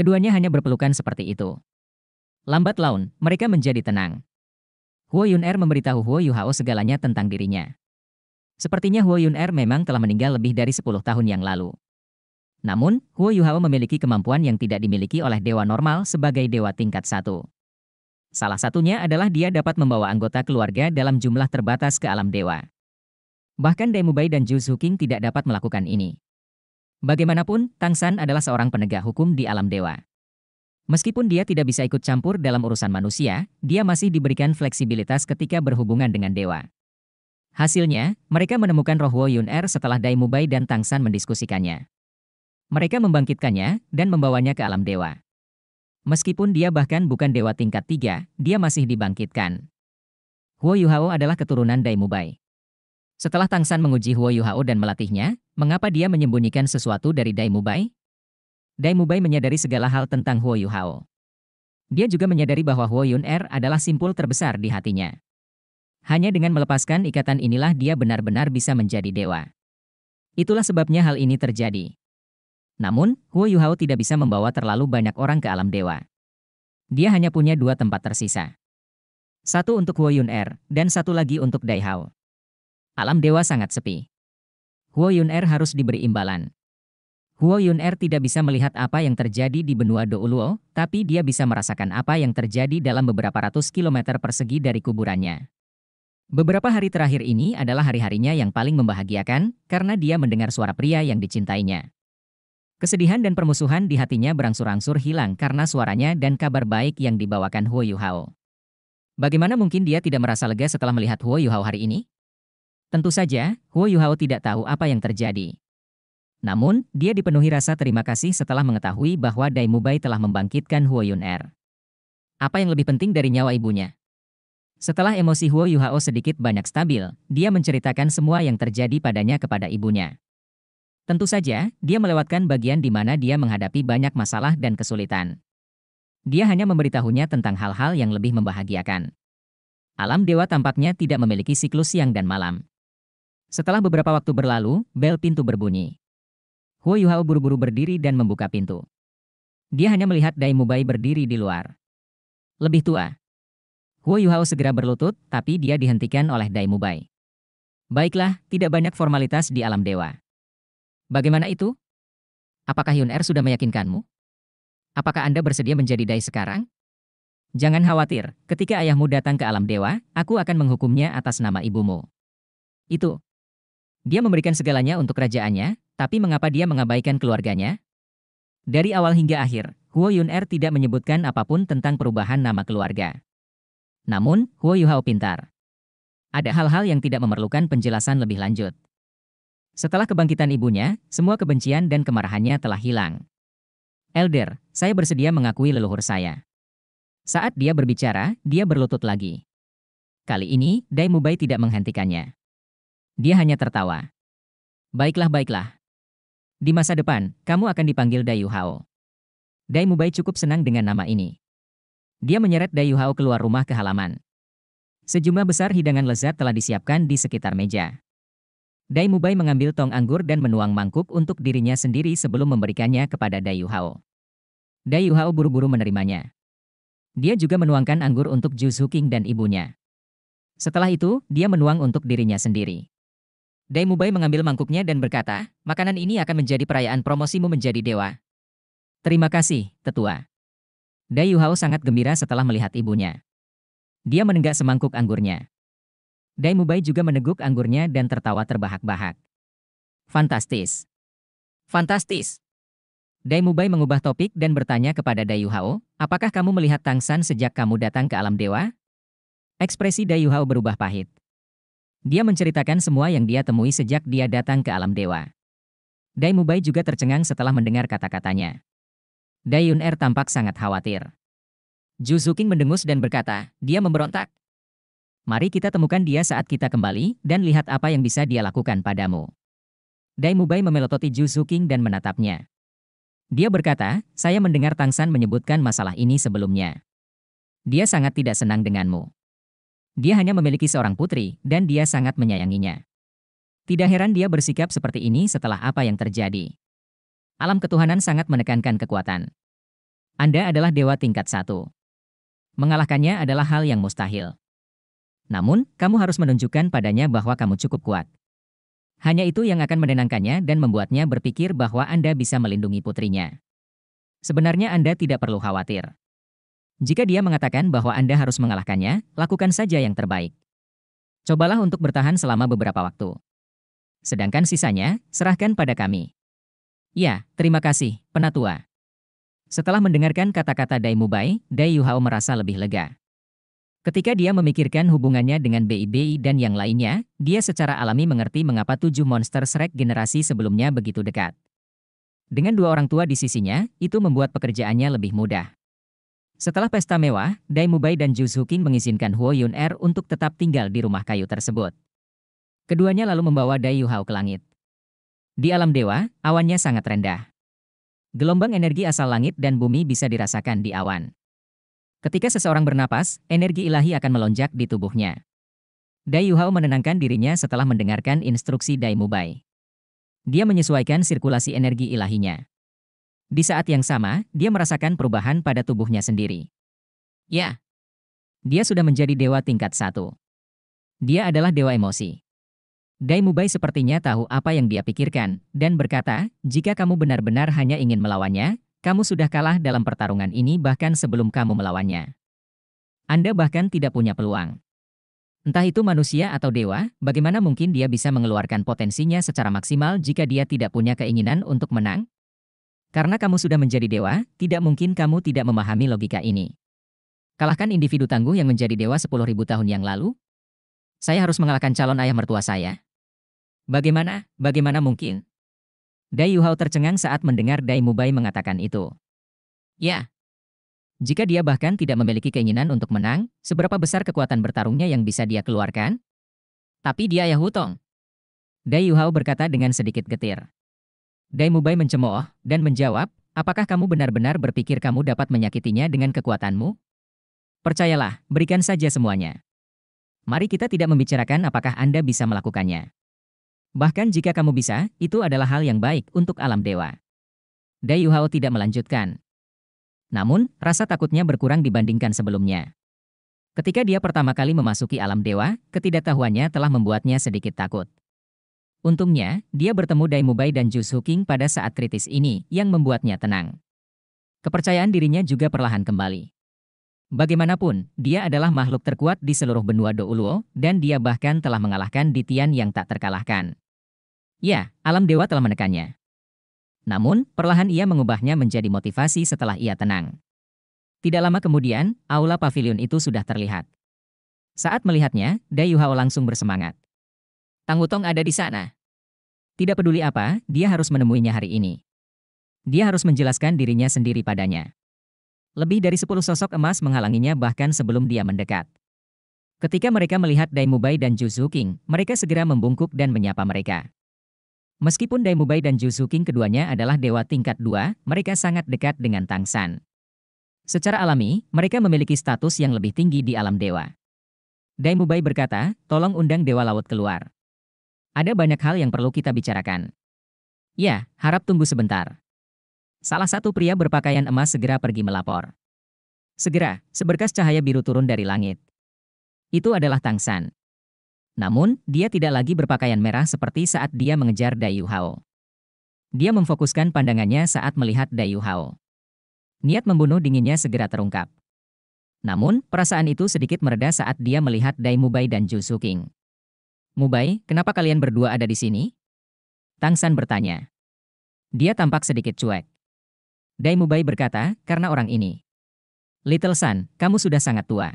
Keduanya hanya berpelukan seperti itu. Lambat laun, mereka menjadi tenang. Huo Yun Er memberitahu Huo Hao segalanya tentang dirinya. Sepertinya Huo Yun Er memang telah meninggal lebih dari 10 tahun yang lalu. Namun, Huo Hao memiliki kemampuan yang tidak dimiliki oleh dewa normal sebagai dewa tingkat satu. Salah satunya adalah dia dapat membawa anggota keluarga dalam jumlah terbatas ke alam dewa. Bahkan Daimubai dan Zhu Zuking tidak dapat melakukan ini. Bagaimanapun, Tang San adalah seorang penegak hukum di alam dewa. Meskipun dia tidak bisa ikut campur dalam urusan manusia, dia masih diberikan fleksibilitas ketika berhubungan dengan dewa. Hasilnya, mereka menemukan roh Woyun Er setelah Mubai dan Tang San mendiskusikannya. Mereka membangkitkannya dan membawanya ke alam dewa. Meskipun dia bahkan bukan dewa tingkat tiga, dia masih dibangkitkan. Huo Yuhao adalah keturunan Dai Mubai. Setelah Tang San menguji Huo Yuhao dan melatihnya, mengapa dia menyembunyikan sesuatu dari Dai Mubai? Dai Mubai menyadari segala hal tentang Huo Hao. Dia juga menyadari bahwa Huo Yun Er adalah simpul terbesar di hatinya. Hanya dengan melepaskan ikatan inilah dia benar-benar bisa menjadi dewa. Itulah sebabnya hal ini terjadi. Namun, Huo Hao tidak bisa membawa terlalu banyak orang ke alam dewa. Dia hanya punya dua tempat tersisa. Satu untuk Huo Yun Er, dan satu lagi untuk Dai Hao. Alam dewa sangat sepi. Huo Yun Er harus diberi imbalan. Huo Yun er tidak bisa melihat apa yang terjadi di benua Douluo, tapi dia bisa merasakan apa yang terjadi dalam beberapa ratus kilometer persegi dari kuburannya. Beberapa hari terakhir ini adalah hari-harinya yang paling membahagiakan, karena dia mendengar suara pria yang dicintainya. Kesedihan dan permusuhan di hatinya berangsur-angsur hilang karena suaranya dan kabar baik yang dibawakan Huo Yuhao. Bagaimana mungkin dia tidak merasa lega setelah melihat Huo Yuhao hari ini? Tentu saja, Huo Yuhao tidak tahu apa yang terjadi. Namun, dia dipenuhi rasa terima kasih setelah mengetahui bahwa Dai Mubai telah membangkitkan Huo Yun Er. Apa yang lebih penting dari nyawa ibunya? Setelah emosi Huo Yuhao sedikit banyak stabil, dia menceritakan semua yang terjadi padanya kepada ibunya. Tentu saja, dia melewatkan bagian di mana dia menghadapi banyak masalah dan kesulitan. Dia hanya memberitahunya tentang hal-hal yang lebih membahagiakan. Alam dewa tampaknya tidak memiliki siklus siang dan malam. Setelah beberapa waktu berlalu, bel pintu berbunyi. Huo Yuhao buru-buru berdiri dan membuka pintu. Dia hanya melihat Dai Mubai berdiri di luar. Lebih tua. Huo Yuhao segera berlutut, tapi dia dihentikan oleh Dai Mubai. Baiklah, tidak banyak formalitas di alam dewa. Bagaimana itu? Apakah Yun Er sudah meyakinkanmu? Apakah Anda bersedia menjadi Dai sekarang? Jangan khawatir, ketika ayahmu datang ke alam dewa, aku akan menghukumnya atas nama ibumu. Itu. Dia memberikan segalanya untuk kerajaannya, tapi mengapa dia mengabaikan keluarganya? Dari awal hingga akhir, Huo Yun-er tidak menyebutkan apapun tentang perubahan nama keluarga. Namun, Huo Yuhao pintar. Ada hal-hal yang tidak memerlukan penjelasan lebih lanjut. Setelah kebangkitan ibunya, semua kebencian dan kemarahannya telah hilang. Elder, saya bersedia mengakui leluhur saya. Saat dia berbicara, dia berlutut lagi. Kali ini, Dai Mubai tidak menghentikannya. Dia hanya tertawa. Baiklah, baiklah, di masa depan, kamu akan dipanggil Dayu Hao. Dai Mubai cukup senang dengan nama ini. Dia menyeret Dayu Hao keluar rumah ke halaman. Sejumlah besar hidangan lezat telah disiapkan di sekitar meja. Dai Mubai mengambil tong anggur dan menuang mangkuk untuk dirinya sendiri sebelum memberikannya kepada Dayu Hao. Dayu Hao buru-buru menerimanya. Dia juga menuangkan anggur untuk Ju King dan ibunya. Setelah itu, dia menuang untuk dirinya sendiri. Dai Mubai mengambil mangkuknya dan berkata, makanan ini akan menjadi perayaan promosimu menjadi dewa. Terima kasih, tetua. Dai Yuhao sangat gembira setelah melihat ibunya. Dia menenggak semangkuk anggurnya. Dai Mubai juga meneguk anggurnya dan tertawa terbahak-bahak. Fantastis. Fantastis. Dai Mubai mengubah topik dan bertanya kepada Dai Yuhao, apakah kamu melihat Tang San sejak kamu datang ke alam dewa? Ekspresi Dai Yuhao berubah pahit. Dia menceritakan semua yang dia temui sejak dia datang ke alam dewa. Dai Mubai juga tercengang setelah mendengar kata-katanya. Dayun Er tampak sangat khawatir. Zuking mendengus dan berkata, dia memberontak. Mari kita temukan dia saat kita kembali dan lihat apa yang bisa dia lakukan padamu. Dai Mubai memelototi Zuking dan menatapnya. Dia berkata, saya mendengar Tang San menyebutkan masalah ini sebelumnya. Dia sangat tidak senang denganmu. Dia hanya memiliki seorang putri, dan dia sangat menyayanginya. Tidak heran dia bersikap seperti ini setelah apa yang terjadi. Alam ketuhanan sangat menekankan kekuatan. Anda adalah dewa tingkat satu. Mengalahkannya adalah hal yang mustahil. Namun, kamu harus menunjukkan padanya bahwa kamu cukup kuat. Hanya itu yang akan menenangkannya dan membuatnya berpikir bahwa Anda bisa melindungi putrinya. Sebenarnya Anda tidak perlu khawatir. Jika dia mengatakan bahwa Anda harus mengalahkannya, lakukan saja yang terbaik. Cobalah untuk bertahan selama beberapa waktu. Sedangkan sisanya, serahkan pada kami. Ya, terima kasih, penatua. Setelah mendengarkan kata-kata Dai Mubai, Dai Yuhao merasa lebih lega. Ketika dia memikirkan hubungannya dengan BIBI dan yang lainnya, dia secara alami mengerti mengapa tujuh monster Shrek generasi sebelumnya begitu dekat. Dengan dua orang tua di sisinya, itu membuat pekerjaannya lebih mudah. Setelah pesta mewah, Dai Mubai dan Ju Suking mengizinkan Huo Yun Er untuk tetap tinggal di rumah kayu tersebut. Keduanya lalu membawa Dai Yu Hao ke langit. Di alam dewa, awannya sangat rendah. Gelombang energi asal langit dan bumi bisa dirasakan di awan. Ketika seseorang bernapas, energi ilahi akan melonjak di tubuhnya. Dai Yu Hao menenangkan dirinya setelah mendengarkan instruksi Dai Mubai. Dia menyesuaikan sirkulasi energi ilahinya. Di saat yang sama, dia merasakan perubahan pada tubuhnya sendiri. Ya, dia sudah menjadi dewa tingkat satu. Dia adalah dewa emosi. Dai Mubai sepertinya tahu apa yang dia pikirkan, dan berkata, jika kamu benar-benar hanya ingin melawannya, kamu sudah kalah dalam pertarungan ini bahkan sebelum kamu melawannya. Anda bahkan tidak punya peluang. Entah itu manusia atau dewa, bagaimana mungkin dia bisa mengeluarkan potensinya secara maksimal jika dia tidak punya keinginan untuk menang? Karena kamu sudah menjadi dewa, tidak mungkin kamu tidak memahami logika ini. Kalahkan individu tangguh yang menjadi dewa 10.000 tahun yang lalu? Saya harus mengalahkan calon ayah mertua saya. Bagaimana? Bagaimana mungkin? Dai Yuhao tercengang saat mendengar Dai Mubai mengatakan itu. Ya. Jika dia bahkan tidak memiliki keinginan untuk menang, seberapa besar kekuatan bertarungnya yang bisa dia keluarkan? Tapi dia ayah Hutong. Dai Yuhao berkata dengan sedikit getir. Daimubai mencemooh dan menjawab, apakah kamu benar-benar berpikir kamu dapat menyakitinya dengan kekuatanmu? Percayalah, berikan saja semuanya. Mari kita tidak membicarakan apakah Anda bisa melakukannya. Bahkan jika kamu bisa, itu adalah hal yang baik untuk alam dewa. Dai Yuhao tidak melanjutkan. Namun, rasa takutnya berkurang dibandingkan sebelumnya. Ketika dia pertama kali memasuki alam dewa, ketidaktahuannya telah membuatnya sedikit takut. Untungnya, dia bertemu Dai Mubai dan King pada saat kritis ini, yang membuatnya tenang. Kepercayaan dirinya juga perlahan kembali. Bagaimanapun, dia adalah makhluk terkuat di seluruh benua Douluo, dan dia bahkan telah mengalahkan Ditian yang tak terkalahkan. Ya, alam dewa telah menekannya. Namun, perlahan ia mengubahnya menjadi motivasi setelah ia tenang. Tidak lama kemudian, aula pavilion itu sudah terlihat. Saat melihatnya, Dai Dayuhao langsung bersemangat. Tang Tangutong ada di sana. Tidak peduli apa, dia harus menemuinya hari ini. Dia harus menjelaskan dirinya sendiri padanya. Lebih dari sepuluh sosok emas menghalanginya bahkan sebelum dia mendekat. Ketika mereka melihat Daimubai dan Juzu King, mereka segera membungkuk dan menyapa mereka. Meskipun Daimubai dan Juzu King keduanya adalah dewa tingkat dua, mereka sangat dekat dengan Tang San. Secara alami, mereka memiliki status yang lebih tinggi di alam dewa. Daimubai berkata, tolong undang Dewa Laut keluar. Ada banyak hal yang perlu kita bicarakan. Ya, harap tunggu sebentar. Salah satu pria berpakaian emas segera pergi melapor. Segera, seberkas cahaya biru turun dari langit. Itu adalah Tang San. Namun, dia tidak lagi berpakaian merah seperti saat dia mengejar Dayu Hao. Dia memfokuskan pandangannya saat melihat Dayu Hao. Niat membunuh dinginnya segera terungkap. Namun, perasaan itu sedikit mereda saat dia melihat Dai Mubai dan Ju Su King. Mubai, kenapa kalian berdua ada di sini? Tang San bertanya. Dia tampak sedikit cuek. Dai Mubai berkata, karena orang ini. Little San, kamu sudah sangat tua.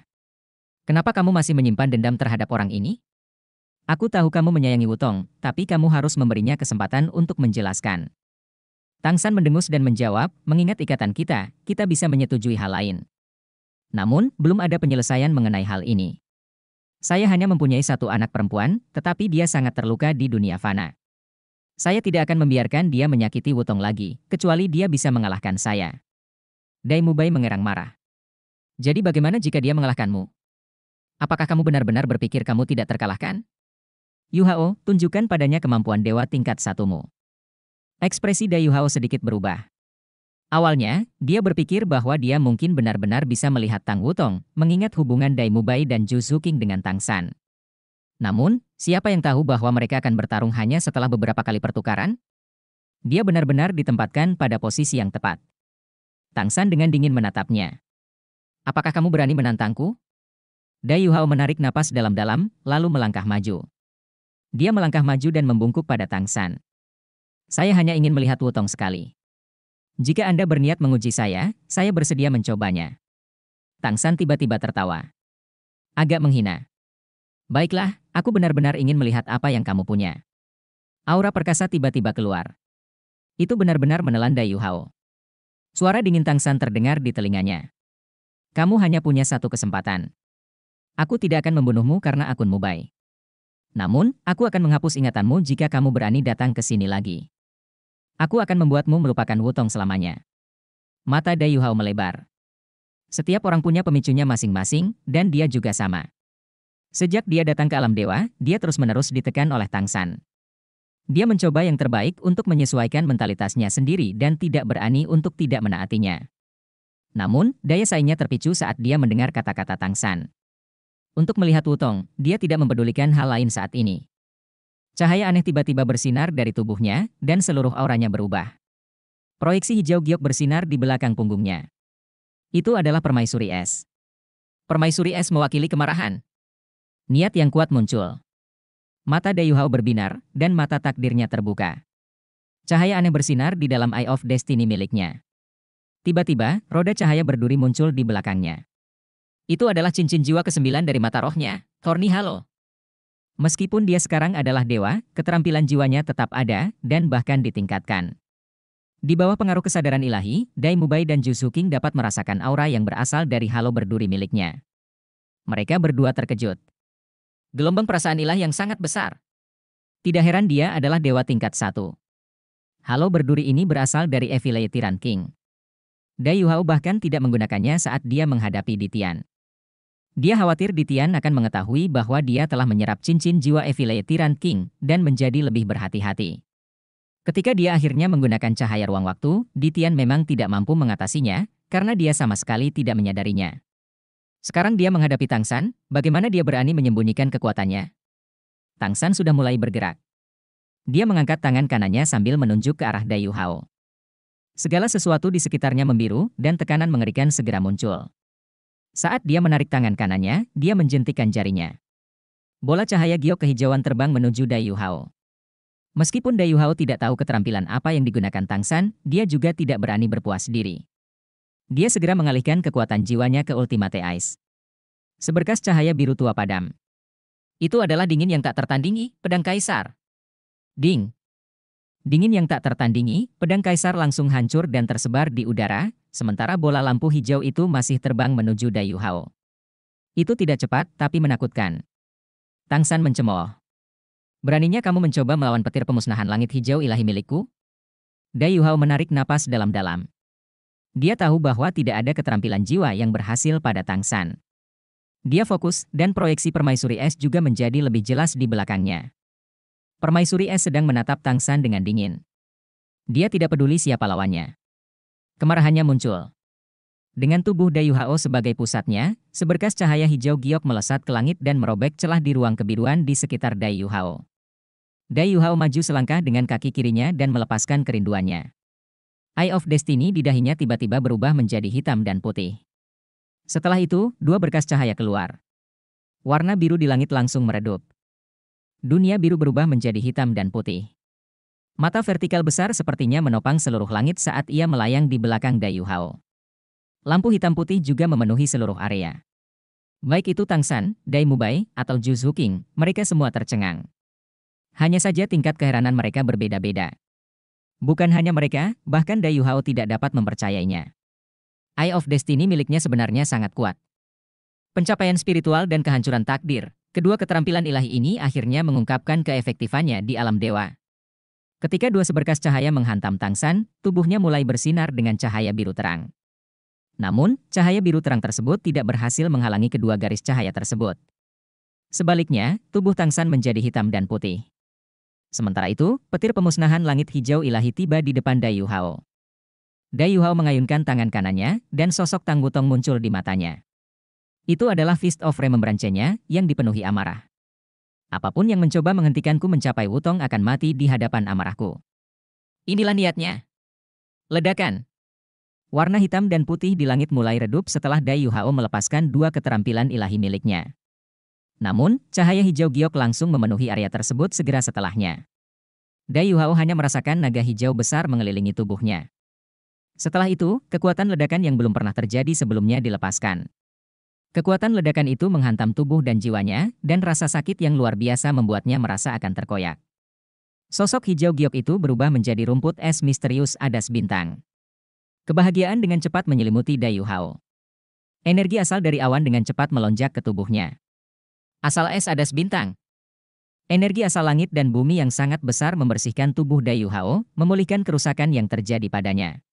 Kenapa kamu masih menyimpan dendam terhadap orang ini? Aku tahu kamu menyayangi Wutong, tapi kamu harus memberinya kesempatan untuk menjelaskan. Tang San mendengus dan menjawab, mengingat ikatan kita, kita bisa menyetujui hal lain. Namun, belum ada penyelesaian mengenai hal ini. Saya hanya mempunyai satu anak perempuan, tetapi dia sangat terluka di dunia fana. Saya tidak akan membiarkan dia menyakiti Wutong lagi, kecuali dia bisa mengalahkan saya. Dai Mubai mengerang marah. Jadi bagaimana jika dia mengalahkanmu? Apakah kamu benar-benar berpikir kamu tidak terkalahkan? Yuhao, tunjukkan padanya kemampuan dewa tingkat satumu. Ekspresi Dai Yuhao sedikit berubah. Awalnya, dia berpikir bahwa dia mungkin benar-benar bisa melihat Tang Wutong, mengingat hubungan Dai Mubai dan Zhu Zuking dengan Tang San. Namun, siapa yang tahu bahwa mereka akan bertarung hanya setelah beberapa kali pertukaran? Dia benar-benar ditempatkan pada posisi yang tepat. Tang San dengan dingin menatapnya. Apakah kamu berani menantangku? Dai Yuhao menarik napas dalam-dalam, lalu melangkah maju. Dia melangkah maju dan membungkuk pada Tang San. Saya hanya ingin melihat Wutong sekali. Jika Anda berniat menguji saya, saya bersedia mencobanya. Tang San tiba-tiba tertawa. Agak menghina. Baiklah, aku benar-benar ingin melihat apa yang kamu punya. Aura perkasa tiba-tiba keluar. Itu benar-benar menelan Dayu Hao. Suara dingin Tang San terdengar di telinganya. Kamu hanya punya satu kesempatan. Aku tidak akan membunuhmu karena akunmu baik. Namun, aku akan menghapus ingatanmu jika kamu berani datang ke sini lagi. Aku akan membuatmu melupakan Wutong selamanya. Mata Dayu Hao melebar. Setiap orang punya pemicunya masing-masing, dan dia juga sama. Sejak dia datang ke alam dewa, dia terus-menerus ditekan oleh Tang San. Dia mencoba yang terbaik untuk menyesuaikan mentalitasnya sendiri dan tidak berani untuk tidak menaatinya. Namun, daya saingnya terpicu saat dia mendengar kata-kata Tang San. Untuk melihat Wutong, dia tidak mempedulikan hal lain saat ini. Cahaya aneh tiba-tiba bersinar dari tubuhnya, dan seluruh auranya berubah. Proyeksi hijau giok bersinar di belakang punggungnya. Itu adalah permaisuri es. Permaisuri es mewakili kemarahan. Niat yang kuat muncul. Mata Dayuhao berbinar, dan mata takdirnya terbuka. Cahaya aneh bersinar di dalam Eye of Destiny miliknya. Tiba-tiba, roda cahaya berduri muncul di belakangnya. Itu adalah cincin jiwa ke-9 dari mata rohnya, Thorny Halo. Meskipun dia sekarang adalah dewa, keterampilan jiwanya tetap ada, dan bahkan ditingkatkan. Di bawah pengaruh kesadaran ilahi, Dai Mubai dan Jusu King dapat merasakan aura yang berasal dari halo berduri miliknya. Mereka berdua terkejut. Gelombang perasaan ilah yang sangat besar. Tidak heran dia adalah dewa tingkat satu. Halo berduri ini berasal dari Evile Tiran King. Dai Yuhao bahkan tidak menggunakannya saat dia menghadapi Ditian. Dia khawatir Ditian akan mengetahui bahwa dia telah menyerap cincin jiwa Evile Tyrant King dan menjadi lebih berhati-hati. Ketika dia akhirnya menggunakan cahaya ruang waktu, Ditian memang tidak mampu mengatasinya karena dia sama sekali tidak menyadarinya. Sekarang dia menghadapi Tang San, bagaimana dia berani menyembunyikan kekuatannya? Tang San sudah mulai bergerak. Dia mengangkat tangan kanannya sambil menunjuk ke arah Dayu Hao. Segala sesuatu di sekitarnya membiru dan tekanan mengerikan segera muncul. Saat dia menarik tangan kanannya, dia menjentikan jarinya. Bola cahaya giok kehijauan terbang menuju Dayu Hao. Meskipun Dayu Hao tidak tahu keterampilan apa yang digunakan Tang San, dia juga tidak berani berpuas diri. Dia segera mengalihkan kekuatan jiwanya ke Ultimate Ice. Seberkas cahaya biru tua padam. Itu adalah dingin yang tak tertandingi, pedang kaisar. Ding. Dingin yang tak tertandingi, pedang kaisar langsung hancur dan tersebar di udara, sementara bola lampu hijau itu masih terbang menuju Hao, Itu tidak cepat, tapi menakutkan. Tang San mencemooh. Beraninya kamu mencoba melawan petir pemusnahan langit hijau ilahi milikku? Hao menarik napas dalam-dalam. Dia tahu bahwa tidak ada keterampilan jiwa yang berhasil pada Tang San. Dia fokus, dan proyeksi permaisuri es juga menjadi lebih jelas di belakangnya. Permaisuri es sedang menatap Tang San dengan dingin. Dia tidak peduli siapa lawannya. Kemarahannya muncul. Dengan tubuh Hao sebagai pusatnya, seberkas cahaya hijau giok melesat ke langit dan merobek celah di ruang kebiruan di sekitar Hao. Dayuhao. Hao maju selangkah dengan kaki kirinya dan melepaskan kerinduannya. Eye of Destiny di dahinya tiba-tiba berubah menjadi hitam dan putih. Setelah itu, dua berkas cahaya keluar. Warna biru di langit langsung meredup. Dunia biru berubah menjadi hitam dan putih. Mata vertikal besar sepertinya menopang seluruh langit saat ia melayang di belakang Dayu Hao. Lampu hitam putih juga memenuhi seluruh area. Baik itu Tang San, Dai Mubai, atau Ju Zuking, mereka semua tercengang. Hanya saja tingkat keheranan mereka berbeda-beda. Bukan hanya mereka, bahkan Dayu Hao tidak dapat mempercayainya. Eye of Destiny miliknya sebenarnya sangat kuat. Pencapaian spiritual dan kehancuran takdir, kedua keterampilan ilahi ini akhirnya mengungkapkan keefektifannya di alam dewa. Ketika dua seberkas cahaya menghantam Tang San, tubuhnya mulai bersinar dengan cahaya biru terang. Namun, cahaya biru terang tersebut tidak berhasil menghalangi kedua garis cahaya tersebut. Sebaliknya, tubuh Tang San menjadi hitam dan putih. Sementara itu, petir pemusnahan langit hijau ilahi tiba di depan Dai Yu Hao. Dai Yu Hao mengayunkan tangan kanannya, dan sosok Tang Tanggutong muncul di matanya. Itu adalah Fist of Remembrance-nya yang dipenuhi amarah. Apapun yang mencoba menghentikanku mencapai Wutong akan mati di hadapan amarahku. Inilah niatnya. Ledakan. Warna hitam dan putih di langit mulai redup setelah Dai Yuhao melepaskan dua keterampilan ilahi miliknya. Namun, cahaya hijau giok langsung memenuhi area tersebut segera setelahnya. Dai Yuhao hanya merasakan naga hijau besar mengelilingi tubuhnya. Setelah itu, kekuatan ledakan yang belum pernah terjadi sebelumnya dilepaskan. Kekuatan ledakan itu menghantam tubuh dan jiwanya, dan rasa sakit yang luar biasa membuatnya merasa akan terkoyak. Sosok hijau giok itu berubah menjadi rumput es misterius adas bintang. Kebahagiaan dengan cepat menyelimuti Dayu Hao. Energi asal dari awan dengan cepat melonjak ke tubuhnya. Asal es adas bintang, Energi asal langit dan bumi yang sangat besar membersihkan tubuh Dayu Hao, memulihkan kerusakan yang terjadi padanya.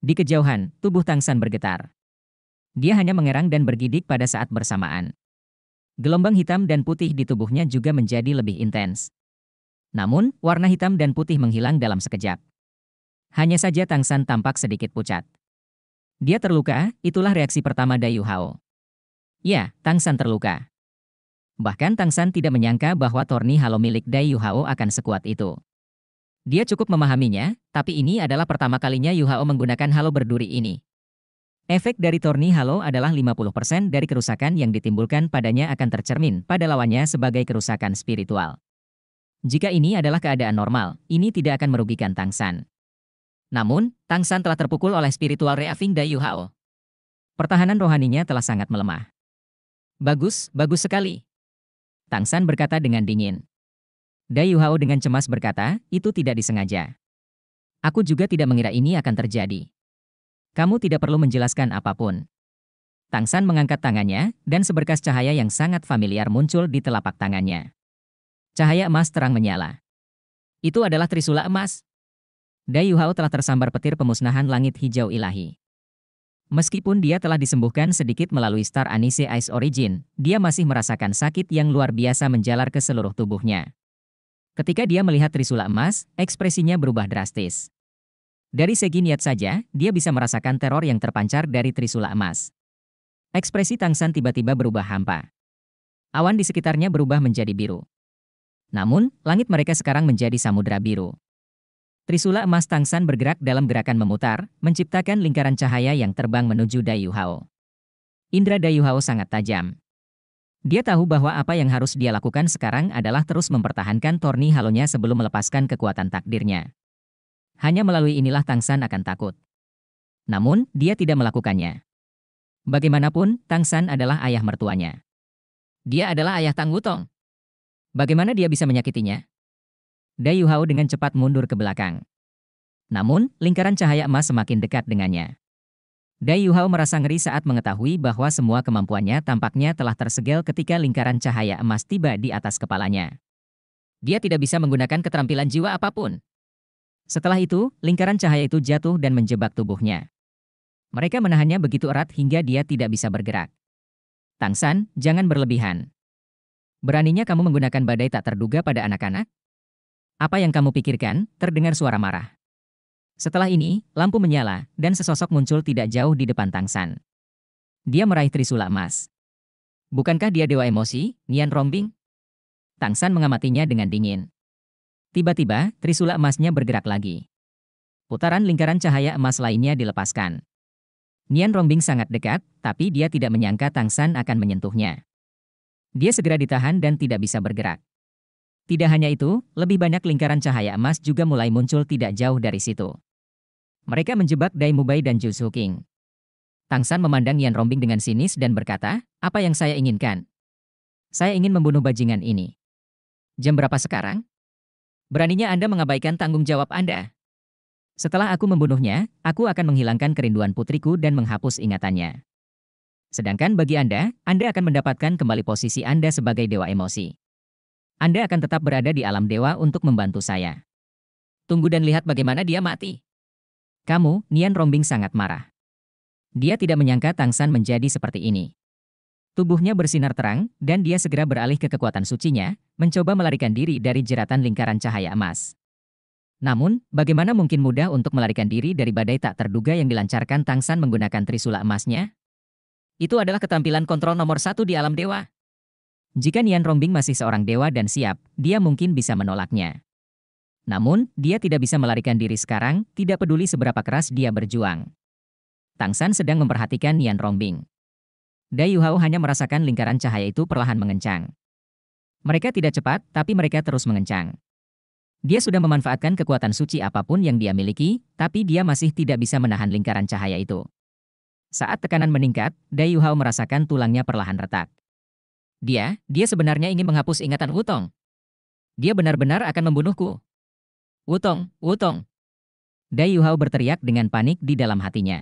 Di kejauhan, tubuh Tang San bergetar. Dia hanya mengerang dan bergidik pada saat bersamaan. Gelombang hitam dan putih di tubuhnya juga menjadi lebih intens. Namun, warna hitam dan putih menghilang dalam sekejap. Hanya saja Tang San tampak sedikit pucat. Dia terluka, itulah reaksi pertama Dayu Hao. Ya, Tang San terluka. Bahkan Tang San tidak menyangka bahwa Torni Halo milik Dayu Hao akan sekuat itu. Dia cukup memahaminya, tapi ini adalah pertama kalinya Yu Hao menggunakan halo berduri ini. Efek dari Torni Halo adalah 50% dari kerusakan yang ditimbulkan padanya akan tercermin pada lawannya sebagai kerusakan spiritual. Jika ini adalah keadaan normal, ini tidak akan merugikan Tang San. Namun, Tang San telah terpukul oleh spiritual reaving Dayu Hao. Pertahanan rohaninya telah sangat melemah. Bagus, bagus sekali. Tang San berkata dengan dingin. Dayu Hao dengan cemas berkata, itu tidak disengaja. Aku juga tidak mengira ini akan terjadi. Kamu tidak perlu menjelaskan apapun. Tang San mengangkat tangannya, dan seberkas cahaya yang sangat familiar muncul di telapak tangannya. Cahaya emas terang menyala. Itu adalah Trisula emas. Dai Yuhao telah tersambar petir pemusnahan langit hijau ilahi. Meskipun dia telah disembuhkan sedikit melalui Star Anise Ice Origin, dia masih merasakan sakit yang luar biasa menjalar ke seluruh tubuhnya. Ketika dia melihat Trisula emas, ekspresinya berubah drastis. Dari segi niat saja, dia bisa merasakan teror yang terpancar dari trisula emas. Ekspresi Tang San tiba-tiba berubah hampa. Awan di sekitarnya berubah menjadi biru. Namun, langit mereka sekarang menjadi samudera biru. Trisula emas Tang San bergerak dalam gerakan memutar, menciptakan lingkaran cahaya yang terbang menuju Dayu Hao. Indra Dayu Hao sangat tajam. Dia tahu bahwa apa yang harus dia lakukan sekarang adalah terus mempertahankan Torni Halonya sebelum melepaskan kekuatan takdirnya. Hanya melalui inilah Tang San akan takut. Namun, dia tidak melakukannya. Bagaimanapun, Tang San adalah ayah mertuanya. Dia adalah ayah Tang Wutong. Bagaimana dia bisa menyakitinya? Hao dengan cepat mundur ke belakang. Namun, lingkaran cahaya emas semakin dekat dengannya. Hao merasa ngeri saat mengetahui bahwa semua kemampuannya tampaknya telah tersegel ketika lingkaran cahaya emas tiba di atas kepalanya. Dia tidak bisa menggunakan keterampilan jiwa apapun. Setelah itu, lingkaran cahaya itu jatuh dan menjebak tubuhnya. Mereka menahannya begitu erat hingga dia tidak bisa bergerak. Tang San, jangan berlebihan. Beraninya kamu menggunakan badai tak terduga pada anak-anak? Apa yang kamu pikirkan? Terdengar suara marah. Setelah ini, lampu menyala, dan sesosok muncul tidak jauh di depan Tang San. Dia meraih trisula emas. Bukankah dia dewa emosi, Nian Rombing? Tang San mengamatinya dengan dingin. Tiba-tiba, trisula emasnya bergerak lagi. Putaran lingkaran cahaya emas lainnya dilepaskan. Nian Rombing sangat dekat, tapi dia tidak menyangka Tang San akan menyentuhnya. Dia segera ditahan dan tidak bisa bergerak. Tidak hanya itu, lebih banyak lingkaran cahaya emas juga mulai muncul tidak jauh dari situ. Mereka menjebak Dai Mubai dan Ju Suking. Tang San memandang Nian Rombing dengan sinis dan berkata, apa yang saya inginkan? Saya ingin membunuh bajingan ini. Jam berapa sekarang? Beraninya Anda mengabaikan tanggung jawab Anda. Setelah aku membunuhnya, aku akan menghilangkan kerinduan putriku dan menghapus ingatannya. Sedangkan bagi Anda, Anda akan mendapatkan kembali posisi Anda sebagai dewa emosi. Anda akan tetap berada di alam dewa untuk membantu saya. Tunggu dan lihat bagaimana dia mati. Kamu, Nian Rombing sangat marah. Dia tidak menyangka Tang San menjadi seperti ini. Tubuhnya bersinar terang, dan dia segera beralih ke kekuatan sucinya, mencoba melarikan diri dari jeratan lingkaran cahaya emas. Namun, bagaimana mungkin mudah untuk melarikan diri dari badai tak terduga yang dilancarkan Tang San menggunakan trisula emasnya? Itu adalah ketampilan kontrol nomor satu di alam dewa. Jika Nian Rongbing masih seorang dewa dan siap, dia mungkin bisa menolaknya. Namun, dia tidak bisa melarikan diri sekarang, tidak peduli seberapa keras dia berjuang. Tang San sedang memperhatikan Nian Rongbing. Dai Yuhao hanya merasakan lingkaran cahaya itu perlahan mengencang. Mereka tidak cepat, tapi mereka terus mengencang. Dia sudah memanfaatkan kekuatan suci apapun yang dia miliki, tapi dia masih tidak bisa menahan lingkaran cahaya itu. Saat tekanan meningkat, Dai Yuhao merasakan tulangnya perlahan retak. Dia, dia sebenarnya ingin menghapus ingatan Wutong. Dia benar-benar akan membunuhku. Wutong, Wutong. Dai Yuhao berteriak dengan panik di dalam hatinya.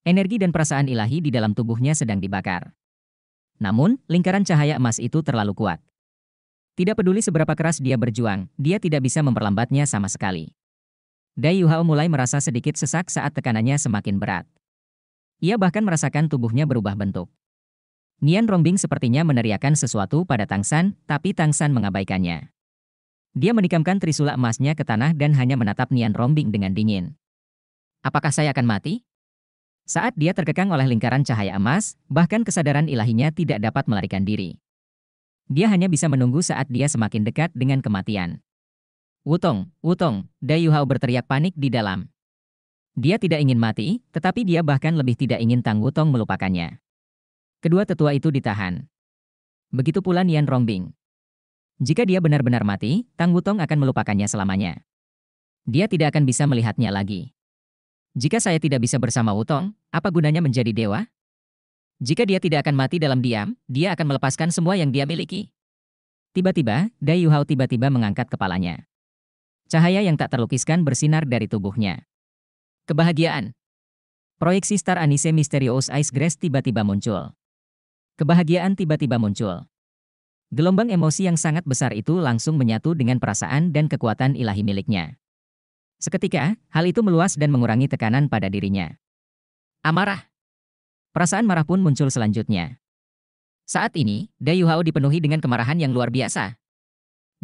Energi dan perasaan ilahi di dalam tubuhnya sedang dibakar. Namun, lingkaran cahaya emas itu terlalu kuat. Tidak peduli seberapa keras dia berjuang, dia tidak bisa memperlambatnya sama sekali. Dai Yuhao mulai merasa sedikit sesak saat tekanannya semakin berat. Ia bahkan merasakan tubuhnya berubah bentuk. Nian Rongbing sepertinya meneriakkan sesuatu pada Tang San, tapi Tang San mengabaikannya. Dia menikamkan trisula emasnya ke tanah dan hanya menatap Nian Rongbing dengan dingin. Apakah saya akan mati? Saat dia terkekang oleh lingkaran cahaya emas, bahkan kesadaran ilahinya tidak dapat melarikan diri. Dia hanya bisa menunggu saat dia semakin dekat dengan kematian. Wutong, Wutong, Dayuhao berteriak panik di dalam. Dia tidak ingin mati, tetapi dia bahkan lebih tidak ingin Tang Wutong melupakannya. Kedua tetua itu ditahan. Begitu pula Nian Rongbing. Jika dia benar-benar mati, Tang Wutong akan melupakannya selamanya. Dia tidak akan bisa melihatnya lagi. Jika saya tidak bisa bersama Utong, apa gunanya menjadi dewa? Jika dia tidak akan mati dalam diam, dia akan melepaskan semua yang dia miliki. Tiba-tiba, Dai Yuhao tiba-tiba mengangkat kepalanya. Cahaya yang tak terlukiskan bersinar dari tubuhnya. Kebahagiaan. Proyeksi star Anise Mysterious Ice Grace tiba-tiba muncul. Kebahagiaan tiba-tiba muncul. Gelombang emosi yang sangat besar itu langsung menyatu dengan perasaan dan kekuatan ilahi miliknya. Seketika, hal itu meluas dan mengurangi tekanan pada dirinya. Amarah. Perasaan marah pun muncul selanjutnya. Saat ini, Dayu Hao dipenuhi dengan kemarahan yang luar biasa.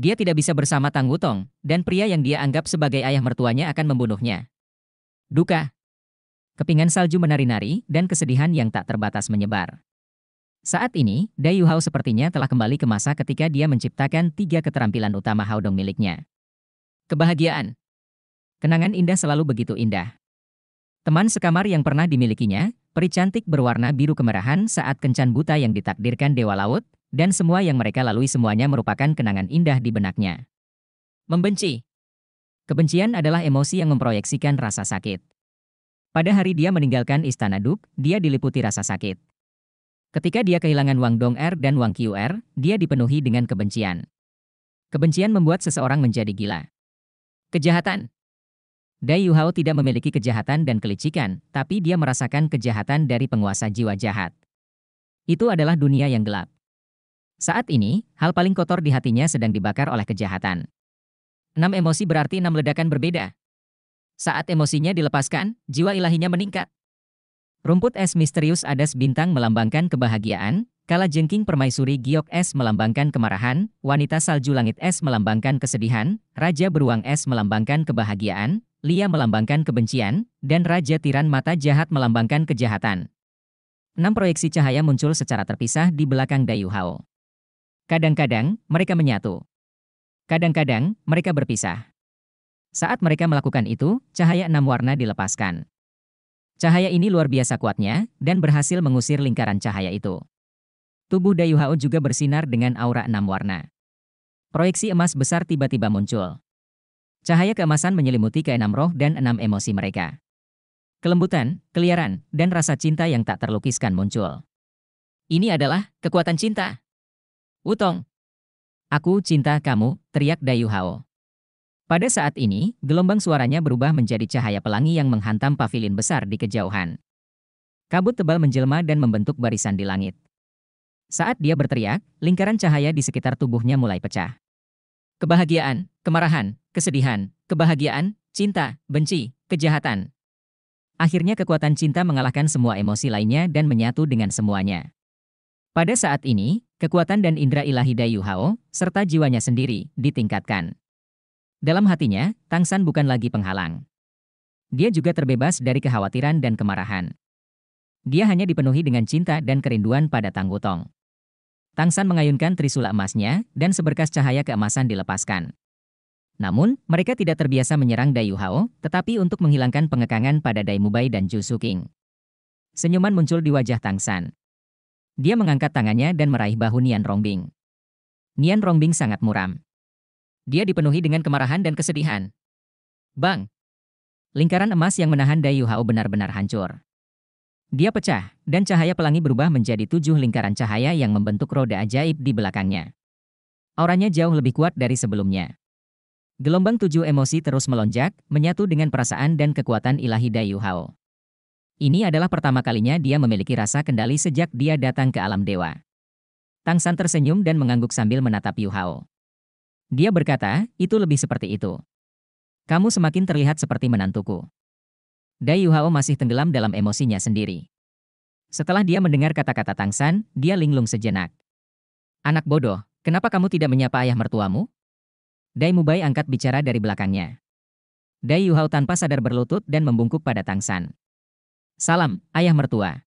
Dia tidak bisa bersama Tang Wutong, dan pria yang dia anggap sebagai ayah mertuanya akan membunuhnya. Duka. Kepingan salju menari-nari dan kesedihan yang tak terbatas menyebar. Saat ini, Dayu Hao sepertinya telah kembali ke masa ketika dia menciptakan tiga keterampilan utama Haodong miliknya. Kebahagiaan Kenangan indah selalu begitu indah. Teman sekamar yang pernah dimilikinya, peri cantik berwarna biru kemerahan saat kencan buta yang ditakdirkan dewa laut, dan semua yang mereka lalui semuanya merupakan kenangan indah di benaknya. Membenci Kebencian adalah emosi yang memproyeksikan rasa sakit. Pada hari dia meninggalkan istana Duk, dia diliputi rasa sakit. Ketika dia kehilangan Wang Dong Er dan Wang Qiu Er, dia dipenuhi dengan kebencian. Kebencian membuat seseorang menjadi gila. Kejahatan Dai Yuhao tidak memiliki kejahatan dan kelicikan, tapi dia merasakan kejahatan dari penguasa jiwa jahat. Itu adalah dunia yang gelap. Saat ini, hal paling kotor di hatinya sedang dibakar oleh kejahatan. Enam emosi berarti enam ledakan berbeda. Saat emosinya dilepaskan, jiwa ilahinya meningkat. Rumput es misterius adas bintang melambangkan kebahagiaan, kala jengking permaisuri giok es melambangkan kemarahan, wanita salju langit es melambangkan kesedihan, raja beruang es melambangkan kebahagiaan, Lia melambangkan kebencian, dan Raja Tiran Mata Jahat melambangkan kejahatan. Enam proyeksi cahaya muncul secara terpisah di belakang Dayu Hao. Kadang-kadang, mereka menyatu. Kadang-kadang, mereka berpisah. Saat mereka melakukan itu, cahaya enam warna dilepaskan. Cahaya ini luar biasa kuatnya, dan berhasil mengusir lingkaran cahaya itu. Tubuh Dayu Hao juga bersinar dengan aura enam warna. Proyeksi emas besar tiba-tiba muncul. Cahaya keemasan menyelimuti keenam roh dan enam emosi mereka. Kelembutan, keliaran, dan rasa cinta yang tak terlukiskan muncul. Ini adalah kekuatan cinta. Utong. Aku cinta kamu, teriak Dayu Hao. Pada saat ini, gelombang suaranya berubah menjadi cahaya pelangi yang menghantam pavilion besar di kejauhan. Kabut tebal menjelma dan membentuk barisan di langit. Saat dia berteriak, lingkaran cahaya di sekitar tubuhnya mulai pecah kebahagiaan, kemarahan, kesedihan, kebahagiaan, cinta, benci, kejahatan. Akhirnya kekuatan cinta mengalahkan semua emosi lainnya dan menyatu dengan semuanya. Pada saat ini, kekuatan dan indera ilahi Dayuhao, serta jiwanya sendiri, ditingkatkan. Dalam hatinya, Tang San bukan lagi penghalang. Dia juga terbebas dari kekhawatiran dan kemarahan. Dia hanya dipenuhi dengan cinta dan kerinduan pada Tang Wutong. Tang San mengayunkan trisula emasnya, dan seberkas cahaya keemasan dilepaskan. Namun, mereka tidak terbiasa menyerang Dai Hao, tetapi untuk menghilangkan pengekangan pada Dai Mubai dan Ju Suking. Senyuman muncul di wajah Tang San. Dia mengangkat tangannya dan meraih bahu Nian Rongbing. Nian Rongbing sangat muram. Dia dipenuhi dengan kemarahan dan kesedihan. Bang! Lingkaran emas yang menahan Dai Hao benar-benar hancur. Dia pecah, dan cahaya pelangi berubah menjadi tujuh lingkaran cahaya yang membentuk roda ajaib di belakangnya. Auranya jauh lebih kuat dari sebelumnya. Gelombang tujuh emosi terus melonjak, menyatu dengan perasaan dan kekuatan ilahi Dayu Hao. Ini adalah pertama kalinya dia memiliki rasa kendali sejak dia datang ke alam dewa. Tang San tersenyum dan mengangguk sambil menatap Yu Hao. Dia berkata, itu lebih seperti itu. Kamu semakin terlihat seperti menantuku. Dai Yuhao masih tenggelam dalam emosinya sendiri. Setelah dia mendengar kata-kata Tang San, dia linglung sejenak. Anak bodoh, kenapa kamu tidak menyapa ayah mertuamu? Dai Mubai angkat bicara dari belakangnya. Dai Yuhao tanpa sadar berlutut dan membungkuk pada Tang San. Salam, ayah mertua.